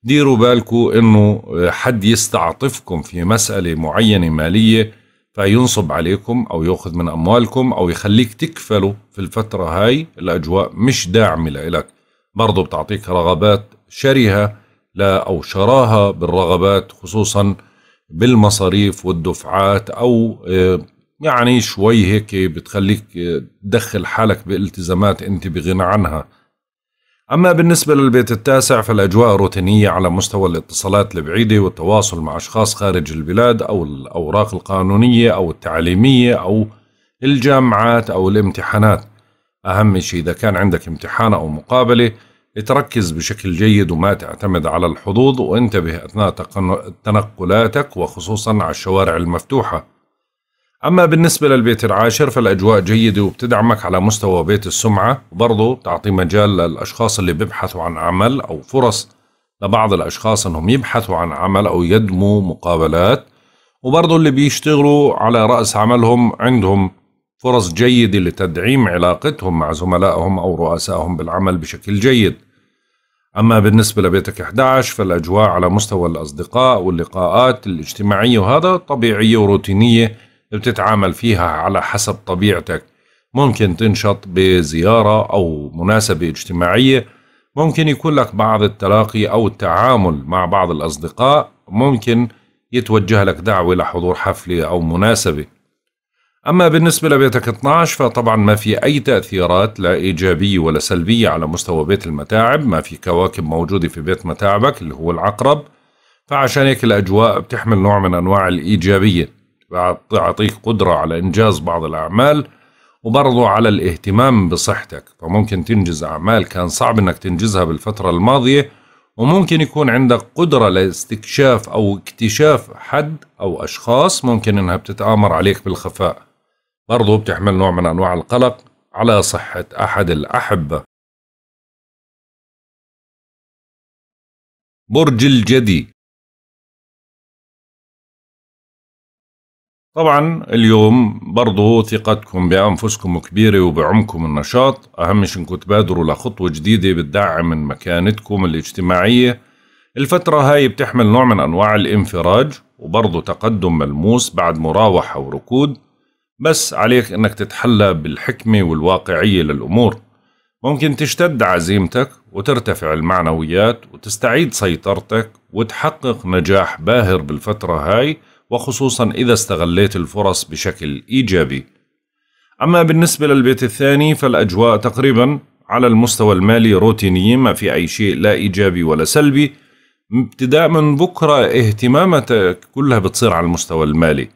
Speaker 1: ديروا بالكم انه حد يستعطفكم في مسألة معينة مالية فينصب عليكم او ياخذ من اموالكم او يخليك تكفلوا في الفترة هاي الاجواء مش داعمة لإلك برضو بتعطيك رغبات شريها لا او شراها بالرغبات خصوصا بالمصاريف والدفعات او آه، يعني شوي هيك بتخليك آه، تدخل حالك بالتزامات انت بغنى عنها أما بالنسبة للبيت التاسع فالأجواء روتينية على مستوى الاتصالات البعيدة والتواصل مع أشخاص خارج البلاد أو الأوراق القانونية أو التعليمية أو الجامعات أو الامتحانات أهم شيء إذا كان عندك امتحان أو مقابلة تركز بشكل جيد وما تعتمد على الحظوظ وانتبه أثناء تنقلاتك وخصوصا على الشوارع المفتوحة أما بالنسبة للبيت العاشر فالأجواء جيدة وبتدعمك على مستوى بيت السمعة وبرضه بتعطي مجال للأشخاص اللي بيبحثوا عن عمل أو فرص لبعض الأشخاص أنهم يبحثوا عن عمل أو يدموا مقابلات وبرضه اللي بيشتغلوا على رأس عملهم عندهم فرص جيدة لتدعيم علاقتهم مع زملائهم أو رؤسائهم بالعمل بشكل جيد أما بالنسبة لبيتك 11 فالأجواء على مستوى الأصدقاء واللقاءات الاجتماعية وهذا طبيعية وروتينية بتتعامل فيها على حسب طبيعتك ممكن تنشط بزيارة أو مناسبة اجتماعية ممكن يكون لك بعض التلاقي أو التعامل مع بعض الأصدقاء ممكن يتوجه لك دعوة لحضور حفلة أو مناسبة أما بالنسبة لبيتك 12 فطبعا ما في أي تأثيرات لا إيجابية ولا سلبية على مستوى بيت المتاعب ما في كواكب موجودة في بيت متاعبك اللي هو العقرب فعشان هيك الأجواء بتحمل نوع من أنواع الإيجابية بتعطيك قدرة على إنجاز بعض الأعمال وبرضه على الاهتمام بصحتك فممكن تنجز أعمال كان صعب إنك تنجزها بالفترة الماضية وممكن يكون عندك قدرة لاستكشاف أو اكتشاف حد أو أشخاص ممكن إنها بتتآمر عليك بالخفاء برضو
Speaker 2: بتحمل نوع من أنواع القلق على صحة أحد الأحبة برج الجدي طبعا اليوم برضو ثقتكم
Speaker 1: بأنفسكم كبيرة وبعمكم النشاط أهم شيء إنكم تبادروا لخطوة جديدة بتدعم من مكانتكم الاجتماعية الفترة هاي بتحمل نوع من أنواع الانفراج وبرضو تقدم ملموس بعد مراوحة وركود بس عليك إنك تتحلى بالحكمة والواقعية للأمور ممكن تشتد عزيمتك وترتفع المعنويات وتستعيد سيطرتك وتحقق نجاح باهر بالفترة هاي وخصوصا إذا استغليت الفرص بشكل إيجابي. أما بالنسبة للبيت الثاني فالأجواء تقريبا على المستوى المالي روتينيين ما في أي شيء لا إيجابي ولا سلبي ابتداء من بكرة اهتماماتك كلها بتصير على المستوى المالي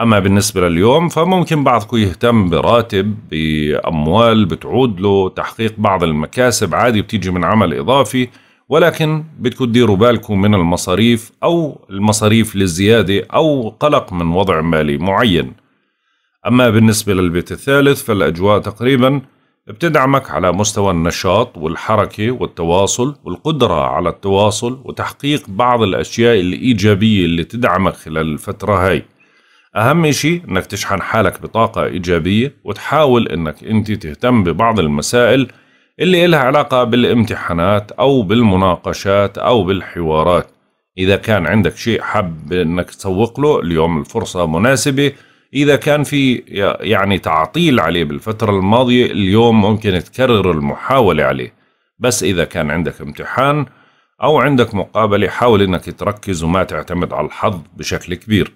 Speaker 1: أما بالنسبة لليوم فممكن بعضكم يهتم براتب بأموال بتعود له تحقيق بعض المكاسب عادي بتيجي من عمل إضافي ولكن بدكم تديروا بالكم من المصاريف أو المصاريف للزيادة أو قلق من وضع مالي معين أما بالنسبة للبيت الثالث فالأجواء تقريبا بتدعمك على مستوى النشاط والحركة والتواصل والقدرة على التواصل وتحقيق بعض الأشياء الإيجابية اللي تدعمك خلال الفترة هاي أهم شيء أنك تشحن حالك بطاقة إيجابية وتحاول أنك أنت تهتم ببعض المسائل اللي إلها علاقة بالامتحانات أو بالمناقشات أو بالحوارات إذا كان عندك شيء حاب أنك تسوق له اليوم الفرصة مناسبة إذا كان في يعني تعطيل عليه بالفترة الماضية اليوم ممكن تكرر المحاولة عليه بس إذا كان عندك امتحان أو عندك مقابلة حاول أنك تركز وما تعتمد على الحظ بشكل كبير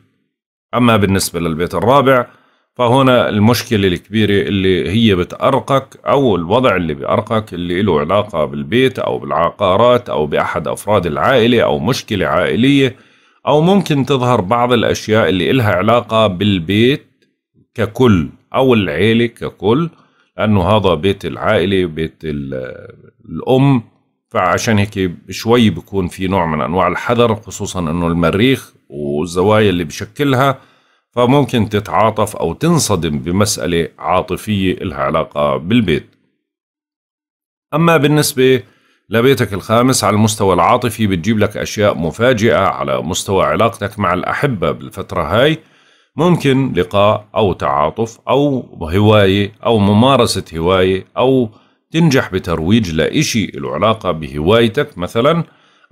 Speaker 1: أما بالنسبة للبيت الرابع فهنا المشكلة الكبيرة اللي هي بتأرقك أو الوضع اللي بأرقك اللي له علاقة بالبيت أو بالعقارات أو بأحد أفراد العائلة أو مشكلة عائلية أو ممكن تظهر بعض الأشياء اللي إلها علاقة بالبيت ككل أو العيلة ككل لأنه هذا بيت العائلة بيت الأم فعشان هيك شوي بيكون في نوع من أنواع الحذر خصوصا أنه المريخ والزوايا اللي بشكلها فممكن تتعاطف أو تنصدم بمسألة عاطفية إلها علاقة بالبيت أما بالنسبة لبيتك الخامس على المستوى العاطفي بتجيب لك أشياء مفاجئة على مستوى علاقتك مع الأحبة بالفترة هاي ممكن لقاء أو تعاطف أو هواية أو ممارسة هواية أو تنجح بترويج لإشي العلاقة علاقة بهوايتك مثلا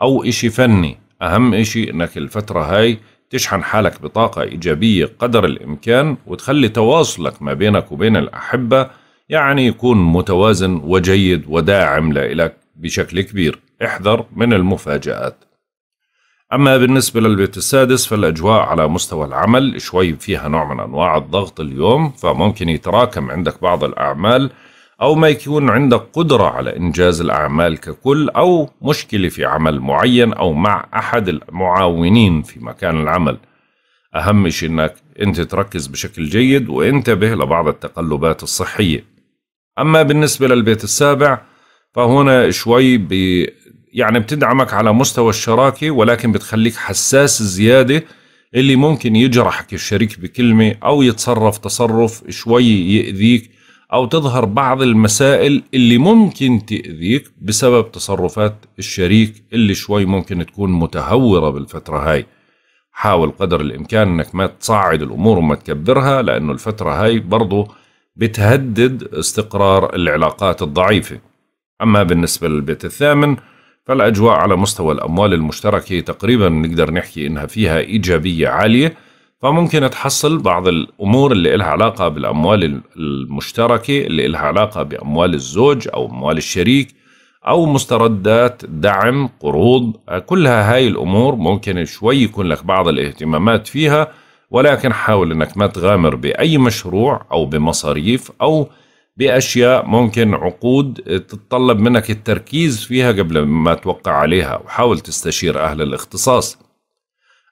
Speaker 1: أو إشي فني أهم إشي إنك الفترة هاي تشحن حالك بطاقة إيجابية قدر الإمكان وتخلي تواصلك ما بينك وبين الأحبة يعني يكون متوازن وجيد وداعم لإلك بشكل كبير احذر من المفاجآت أما بالنسبة للبيت السادس فالأجواء على مستوى العمل شوي فيها نوع من أنواع الضغط اليوم فممكن يتراكم عندك بعض الأعمال أو ما يكون عندك قدرة على إنجاز الأعمال ككل أو مشكلة في عمل معين أو مع أحد المعاونين في مكان العمل أهم شيء إنك أنت تركز بشكل جيد وانتبه لبعض التقلبات الصحية أما بالنسبة للبيت السابع فهنا شوي ب... يعني بتدعمك على مستوى الشراكة ولكن بتخليك حساس زيادة اللي ممكن يجرحك الشريك بكلمة أو يتصرف تصرف شوي يأذيك أو تظهر بعض المسائل اللي ممكن تأذيك بسبب تصرفات الشريك اللي شوي ممكن تكون متهورة بالفترة هاي حاول قدر الإمكان أنك ما تصعد الأمور وما تكبرها لأنه الفترة هاي برضو بتهدد استقرار العلاقات الضعيفة أما بالنسبة للبيت الثامن فالأجواء على مستوى الأموال المشتركة تقريبا نقدر نحكي إنها فيها إيجابية عالية فممكن تحصل بعض الأمور اللي إلها علاقة بالأموال المشتركة اللي إلها علاقة بأموال الزوج أو أموال الشريك أو مستردات دعم قروض كلها هاي الأمور ممكن شوي يكون لك بعض الاهتمامات فيها ولكن حاول أنك ما تغامر بأي مشروع أو بمصاريف أو بأشياء ممكن عقود تتطلب منك التركيز فيها قبل ما توقع عليها وحاول تستشير أهل الاختصاص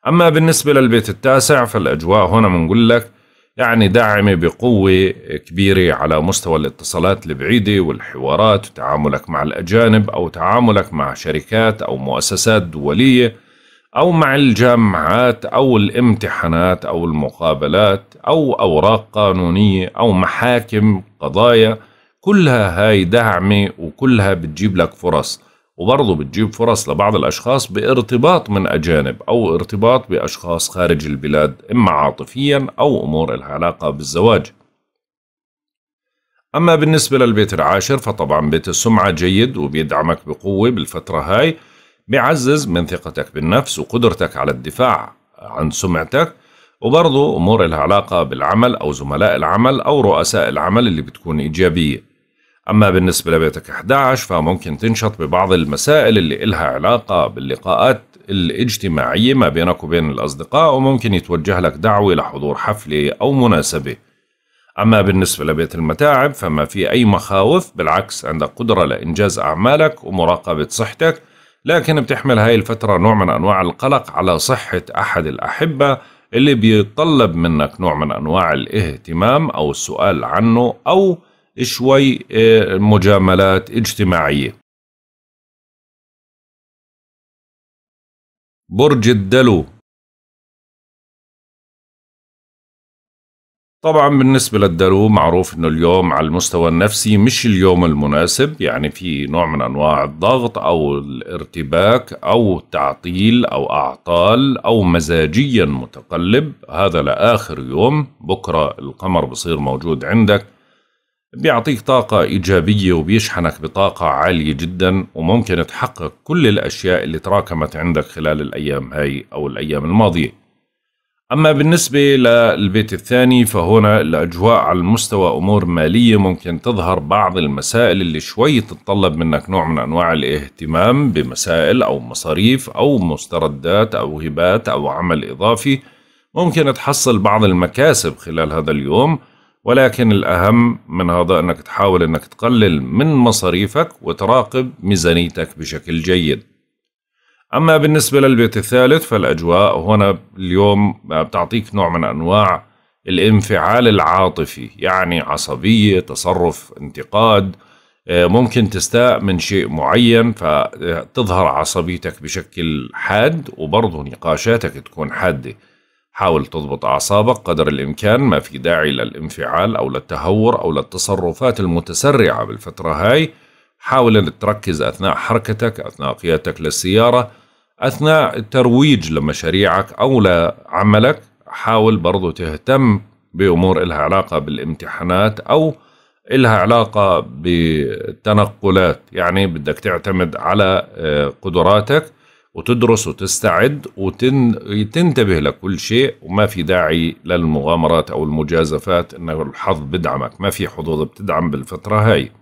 Speaker 1: أما بالنسبة للبيت التاسع فالأجواء هنا بنقول لك يعني داعمة بقوة كبيرة على مستوى الاتصالات البعيدة والحوارات وتعاملك مع الأجانب أو تعاملك مع شركات أو مؤسسات دولية أو مع الجامعات أو الامتحانات أو المقابلات أو أوراق قانونية أو محاكم قضايا كلها هاي داعمة وكلها بتجيب لك فرص وبرضه بتجيب فرص لبعض الأشخاص بارتباط من أجانب أو ارتباط بأشخاص خارج البلاد إما عاطفيا أو أمور لها علاقة بالزواج أما بالنسبة للبيت العاشر فطبعا بيت السمعة جيد وبيدعمك بقوة بالفترة هاي بيعزز من ثقتك بالنفس وقدرتك على الدفاع عن سمعتك وبرضه أمور لها علاقة بالعمل أو زملاء العمل أو رؤساء العمل اللي بتكون إيجابية أما بالنسبة لبيتك 11 فممكن تنشط ببعض المسائل اللي إلها علاقة باللقاءات الاجتماعية ما بينك وبين الأصدقاء وممكن يتوجه لك دعوة لحضور حفلة أو مناسبة أما بالنسبة لبيت المتاعب فما في أي مخاوف بالعكس عندك قدرة لإنجاز أعمالك ومراقبة صحتك لكن بتحمل هاي الفترة نوع من أنواع القلق على صحة أحد الأحبة اللي بيطلب منك نوع من أنواع الاهتمام أو السؤال
Speaker 3: عنه أو شوي آه، مجاملات اجتماعية برج الدلو طبعا بالنسبة للدلو معروف انه اليوم على المستوى النفسي مش اليوم المناسب يعني في نوع من انواع الضغط
Speaker 1: او الارتباك او تعطيل او اعطال او مزاجيا متقلب هذا لاخر يوم بكرة القمر بصير موجود عندك بيعطيك طاقة إيجابية وبيشحنك بطاقة عالية جدا وممكن تحقق كل الأشياء اللي تراكمت عندك خلال الأيام هاي أو الأيام الماضية أما بالنسبة للبيت الثاني فهنا الأجواء على مستوى أمور مالية ممكن تظهر بعض المسائل اللي شوي تتطلب منك نوع من أنواع الاهتمام بمسائل أو مصاريف أو مستردات أو هبات أو عمل إضافي ممكن تحصل بعض المكاسب خلال هذا اليوم ولكن الأهم من هذا أنك تحاول أنك تقلل من مصاريفك وتراقب ميزانيتك بشكل جيد أما بالنسبة للبيت الثالث فالأجواء هنا اليوم بتعطيك نوع من أنواع الانفعال العاطفي يعني عصبية تصرف انتقاد ممكن تستاء من شيء معين فتظهر عصبيتك بشكل حاد وبرضه نقاشاتك تكون حاده حاول تضبط أعصابك قدر الإمكان ما في داعي للانفعال أو للتهور أو للتصرفات المتسرعة بالفترة هاي حاول أن تركز أثناء حركتك أثناء قيادتك للسيارة أثناء الترويج لمشاريعك أو لعملك حاول برضو تهتم بأمور إلها علاقة بالامتحانات أو إلها علاقة بالتنقلات يعني بدك تعتمد على آه، قدراتك وتدرس وتستعد وتنتبه لكل شيء وما في داعي للمغامرات أو المجازفات أنه الحظ بدعمك ما في حظوظ بتدعم بالفترة هاي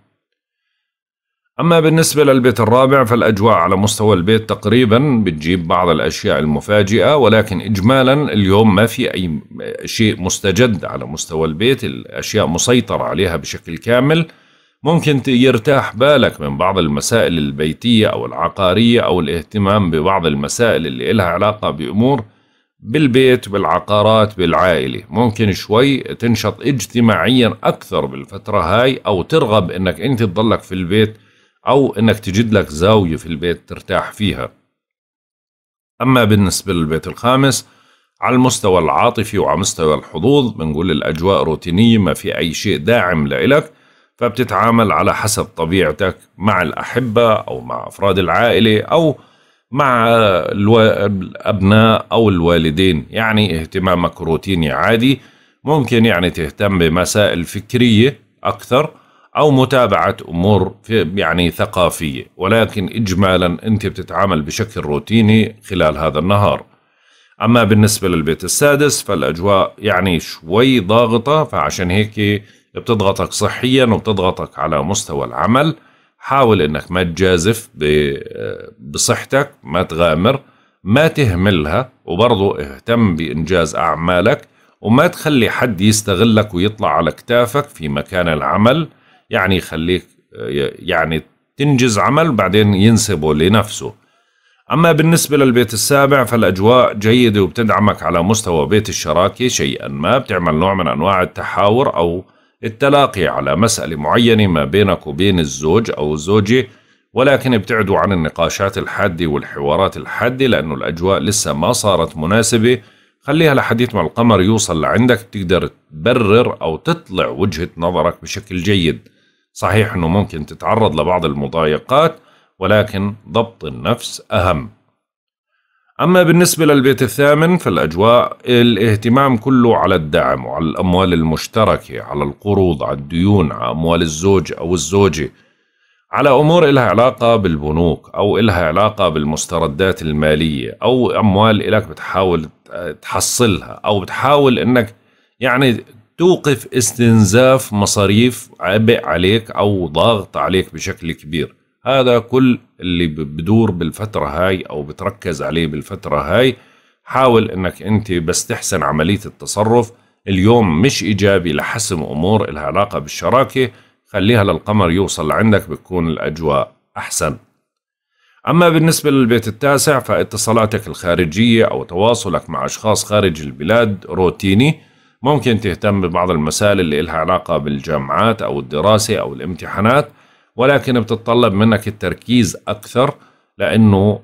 Speaker 1: أما بالنسبة للبيت الرابع فالأجواء على مستوى البيت تقريبا بتجيب بعض الأشياء المفاجئة ولكن إجمالا اليوم ما في أي شيء مستجد على مستوى البيت الأشياء مسيطر عليها بشكل كامل ممكن يرتاح بالك من بعض المسائل البيتية أو العقارية أو الاهتمام ببعض المسائل اللي إلها علاقة بأمور بالبيت بالعقارات بالعائلة ممكن شوي تنشط اجتماعيا أكثر بالفترة هاي أو ترغب أنك أنت تضلك في البيت أو أنك تجد لك زاوية في البيت ترتاح فيها أما بالنسبة للبيت الخامس على المستوى العاطفي وعلى مستوى الحظوظ بنقول الأجواء روتينية ما في أي شيء داعم لإلك فبتتعامل على حسب طبيعتك مع الأحبة أو مع أفراد العائلة أو مع الأبناء أو الوالدين يعني اهتمامك روتيني عادي ممكن يعني تهتم بمسائل فكرية أكثر أو متابعة أمور في يعني ثقافية ولكن إجمالا أنت بتتعامل بشكل روتيني خلال هذا النهار أما بالنسبة للبيت السادس فالأجواء يعني شوي ضاغطة فعشان هيك بتضغطك صحيا وبتضغطك على مستوى العمل حاول انك ما تجازف بصحتك ما تغامر ما تهملها وبرضه اهتم بانجاز اعمالك وما تخلي حد يستغلك ويطلع على كتافك في مكان العمل يعني يخليك يعني تنجز عمل بعدين ينسبه لنفسه أما بالنسبة للبيت السابع فالأجواء جيدة وبتدعمك على مستوى بيت الشراكة شيئا ما بتعمل نوع من أنواع التحاور أو التلاقي على مسألة معينة ما بينك وبين الزوج أو الزوجة ولكن ابتعدوا عن النقاشات الحادة والحوارات الحادة لأنه الأجواء لسه ما صارت مناسبة خليها لحديث مع القمر يوصل لعندك بتقدر تبرر أو تطلع وجهة نظرك بشكل جيد صحيح أنه ممكن تتعرض لبعض المضايقات ولكن ضبط النفس أهم أما بالنسبة للبيت الثامن فالأجواء الاهتمام كله على الدعم وعلى الأموال المشتركة على القروض على الديون على أموال الزوج أو الزوجة على أمور إلها علاقة بالبنوك أو إلها علاقة بالمستردات المالية أو أموال إلك بتحاول آه، تحصلها أو بتحاول إنك يعني توقف استنزاف مصاريف عبء عليك أو ضاغط عليك بشكل كبير هذا كل اللي بدور بالفترة هاي أو بتركز عليه بالفترة هاي حاول أنك أنت بس تحسن عملية التصرف اليوم مش إيجابي لحسم أمور إلها علاقة بالشراكة خليها للقمر يوصل لعندك بتكون الأجواء أحسن أما بالنسبة للبيت التاسع فاتصالاتك الخارجية أو تواصلك مع أشخاص خارج البلاد روتيني ممكن تهتم ببعض المسائل اللي إلها علاقة بالجامعات أو الدراسة أو الامتحانات ولكن بتتطلب منك التركيز أكثر لأنه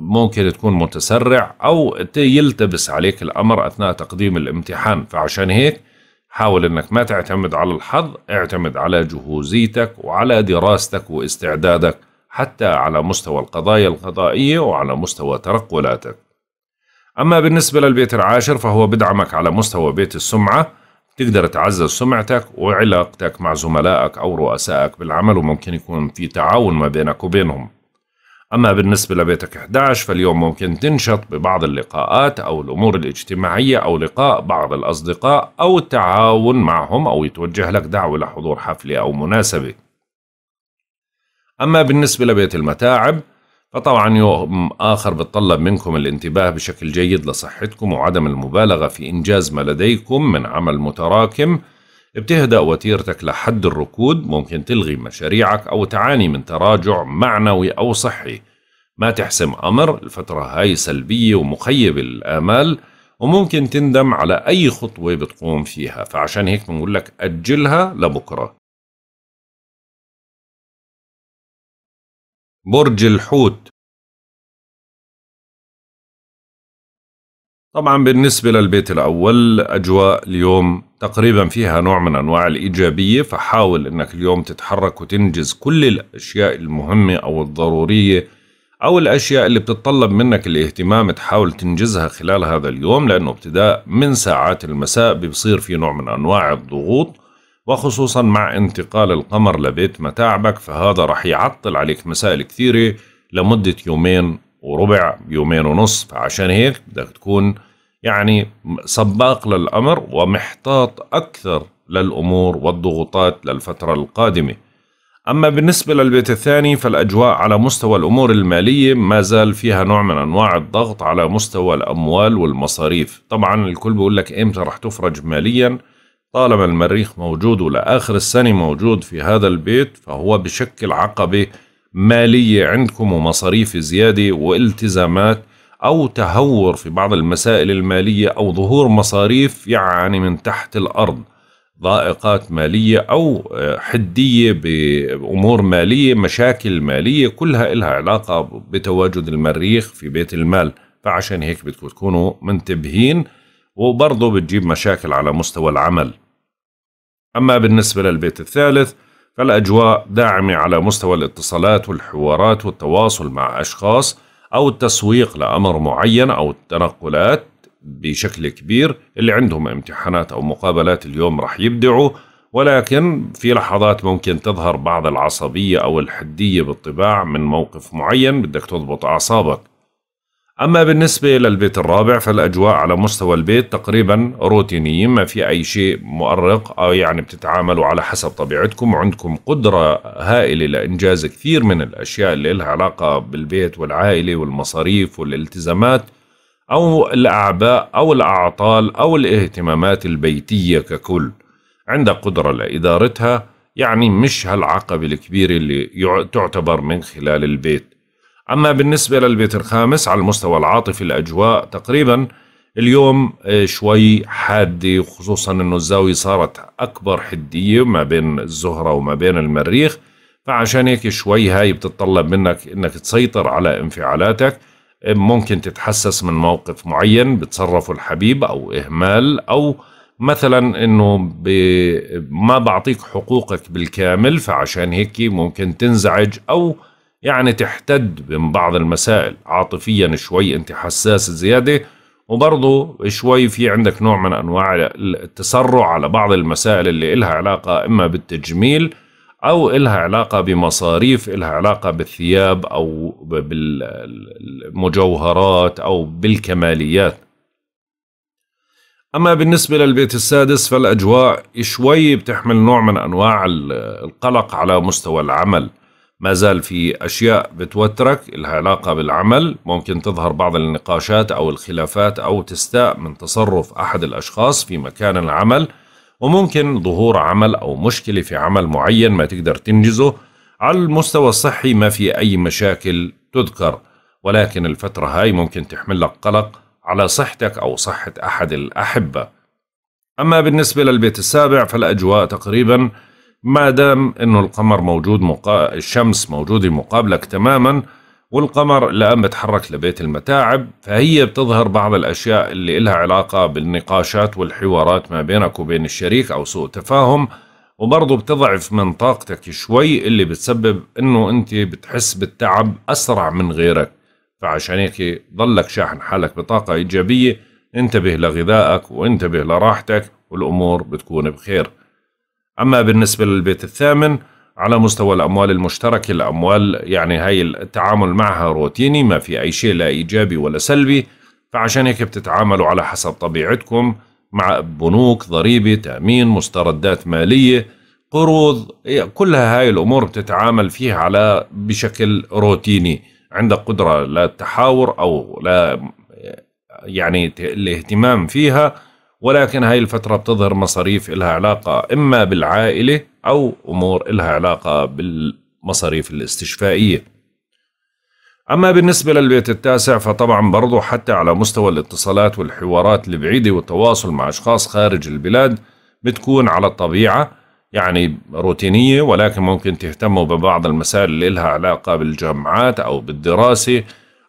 Speaker 1: ممكن تكون متسرع أو يلتبس عليك الأمر أثناء تقديم الامتحان فعشان هيك حاول أنك ما تعتمد على الحظ اعتمد على جهوزيتك وعلى دراستك واستعدادك حتى على مستوى القضايا القضائية وعلى مستوى ترقلاتك أما بالنسبة للبيت العاشر فهو بدعمك على مستوى بيت السمعة تقدر تعزز سمعتك وعلاقتك مع زملائك أو رؤسائك بالعمل وممكن يكون في تعاون ما بينك وبينهم أما بالنسبة لبيتك 11 فاليوم ممكن تنشط ببعض اللقاءات أو الأمور الاجتماعية أو لقاء بعض الأصدقاء أو التعاون معهم أو يتوجه لك دعوة لحضور حفلة أو مناسبة أما بالنسبة لبيت المتاعب فطبعا يوم آخر بتطلب منكم الانتباه بشكل جيد لصحتكم وعدم المبالغة في إنجاز ما لديكم من عمل متراكم بتهدأ وتيرتك لحد الركود ممكن تلغي مشاريعك أو تعاني من تراجع معنوي أو صحي ما تحسم أمر الفترة هاي سلبية ومخيبة للآمال
Speaker 3: وممكن تندم على أي خطوة بتقوم فيها فعشان هيك بنقول لك أجلها لبكرة برج الحوت طبعا بالنسبة للبيت الأول أجواء اليوم تقريبا فيها نوع من أنواع الإيجابية
Speaker 1: فحاول أنك اليوم تتحرك وتنجز كل الأشياء المهمة أو الضرورية أو الأشياء اللي بتتطلب منك الاهتمام تحاول تنجزها خلال هذا اليوم لأنه ابتداء من ساعات المساء بيصير في نوع من أنواع الضغوط وخصوصا مع انتقال القمر لبيت متاعبك فهذا راح يعطل عليك مسائل كثيرة لمدة يومين وربع يومين ونص فعشان هيك بدك تكون يعني سباق للأمر ومحتاط أكثر للأمور والضغوطات للفترة القادمة أما بالنسبة للبيت الثاني فالأجواء على مستوى الأمور المالية ما زال فيها نوع من أنواع الضغط على مستوى الأموال والمصاريف طبعا الكل بيقول لك إمتى رح تفرج مالياً طالما المريخ موجود ولآخر السنة موجود في هذا البيت فهو بشكل عقبة مالية عندكم ومصاريف زيادة والتزامات أو تهور في بعض المسائل المالية أو ظهور مصاريف يعني من تحت الأرض ضائقات مالية أو آه، حدية بأمور مالية مشاكل مالية كلها إلها علاقة بتواجد المريخ في بيت المال فعشان هيك بدكم تكونوا منتبهين وبرضه بتجيب مشاكل على مستوى العمل أما بالنسبة للبيت الثالث فالأجواء داعمة على مستوى الاتصالات والحوارات والتواصل مع أشخاص أو التسويق لأمر معين أو التنقلات بشكل كبير اللي عندهم امتحانات أو مقابلات اليوم رح يبدعوا ولكن في لحظات ممكن تظهر بعض العصبية أو الحدية بالطباع من موقف معين بدك تضبط أعصابك أما بالنسبة للبيت الرابع فالأجواء على مستوى البيت تقريبا روتينية ما في أي شيء مؤرق أو يعني بتتعاملوا على حسب طبيعتكم وعندكم قدرة هائلة لإنجاز كثير من الأشياء اللي لها علاقة بالبيت والعائلة والمصاريف والالتزامات أو الأعباء أو الأعطال أو الاهتمامات البيتية ككل عندك قدرة لإدارتها يعني مش هالعقبة الكبيرة اللي تعتبر من خلال البيت أما بالنسبة للبيت الخامس على المستوى العاطفي الأجواء تقريبا اليوم آه، شوي حادة خصوصا أنه الزاوية صارت أكبر حدية ما بين الزهرة وما بين المريخ فعشان هيك شوي هاي بتتطلب منك أنك تسيطر على انفعالاتك آه، ممكن تتحسس من موقف معين بتصرفه الحبيب أو إهمال أو مثلا انه ما بعطيك حقوقك بالكامل فعشان هيك ممكن تنزعج او يعني تحتد من بعض المسائل عاطفيا شوي انت حساس زياده وبرضه شوي في عندك نوع من انواع التسرع على بعض المسائل اللي إلها علاقه اما بالتجميل او إلها علاقه بمصاريف إلها علاقه بالثياب او بالمجوهرات او بالكماليات أما بالنسبة للبيت السادس فالأجواء شوي بتحمل نوع من أنواع القلق على مستوى العمل ما زال في أشياء بتوترك لها علاقة بالعمل ممكن تظهر بعض النقاشات أو الخلافات أو تستاء من تصرف أحد الأشخاص في مكان العمل وممكن ظهور عمل أو مشكلة في عمل معين ما تقدر تنجزه على المستوى الصحي ما في أي مشاكل تذكر ولكن الفترة هاي ممكن تحمل لك قلق على صحتك أو صحة أحد الأحبة أما بالنسبة للبيت السابع فالأجواء تقريباً ما دام انه القمر موجود مقا... الشمس موجوده مقابلك تماما والقمر الآن بتحرك لبيت المتاعب فهي بتظهر بعض الأشياء اللي إلها علاقة بالنقاشات والحوارات ما بينك وبين الشريك أو سوء تفاهم وبرضه بتضعف من طاقتك شوي اللي بتسبب انه انت بتحس بالتعب اسرع من غيرك فعشان هيك ضلك شاحن حالك بطاقه ايجابيه انتبه لغذائك وانتبه لراحتك والامور بتكون بخير أما بالنسبة للبيت الثامن على مستوى الأموال المشتركة الأموال يعني هاي التعامل معها روتيني ما في أي شيء لا إيجابي ولا سلبي فعشان هيك بتتعاملوا على حسب طبيعتكم مع بنوك ضريبة تأمين مستردات مالية قروض إيه، كلها هاي الأمور بتتعامل فيها على بشكل روتيني عندك قدرة للتحاور أو لا يعني الاهتمام فيها ولكن هاي الفترة بتظهر مصاريف إلها علاقة إما بالعائلة أو أمور إلها علاقة بالمصاريف الاستشفائية أما بالنسبة للبيت التاسع فطبعا برضو حتى على مستوى الاتصالات والحوارات البعيدة والتواصل مع أشخاص خارج البلاد بتكون على الطبيعة يعني روتينية ولكن ممكن تهتموا ببعض المسائل اللي لها علاقة بالجامعات أو بالدراسة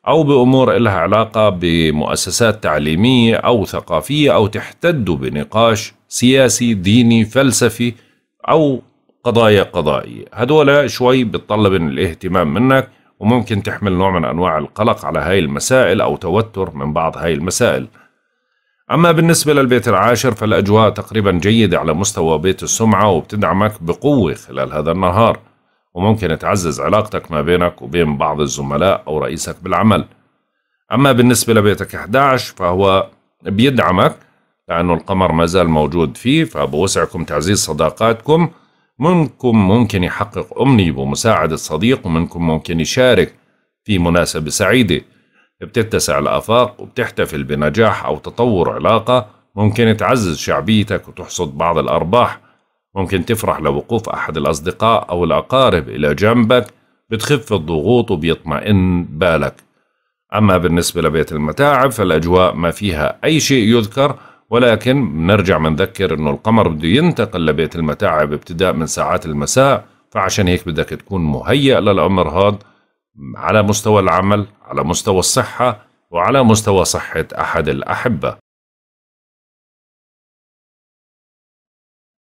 Speaker 1: أو بأمور إلها علاقة بمؤسسات تعليمية أو ثقافية أو تحتد بنقاش سياسي ديني فلسفي أو قضايا قضائية هدول شوي بتطلب الاهتمام منك وممكن تحمل نوع من أنواع القلق على هاي المسائل أو توتر من بعض هاي المسائل أما بالنسبة للبيت العاشر فالأجواء تقريبا جيدة على مستوى بيت السمعة وبتدعمك بقوة خلال هذا النهار وممكن تعزز علاقتك ما بينك وبين بعض الزملاء أو رئيسك بالعمل أما بالنسبة لبيتك 11 فهو بيدعمك لأنه القمر ما زال موجود فيه فبوسعكم تعزيز صداقاتكم منكم ممكن يحقق أمني بمساعدة صديق ومنكم ممكن يشارك في مناسبة سعيدة بتتسع الآفاق وبتحتفل بنجاح أو تطور علاقة ممكن تعزز شعبيتك وتحصد بعض الأرباح ممكن تفرح لوقوف أحد الأصدقاء أو الأقارب إلى جنبك بتخف الضغوط وبيطمئن بالك أما بالنسبة لبيت المتاعب فالأجواء ما فيها أي شيء يذكر ولكن بنرجع منذكر إنه القمر بده ينتقل لبيت المتاعب ابتداء من ساعات المساء فعشان هيك بدك تكون مهيأ للأمر هذا على مستوى
Speaker 3: العمل على مستوى الصحة وعلى مستوى صحة أحد الأحبة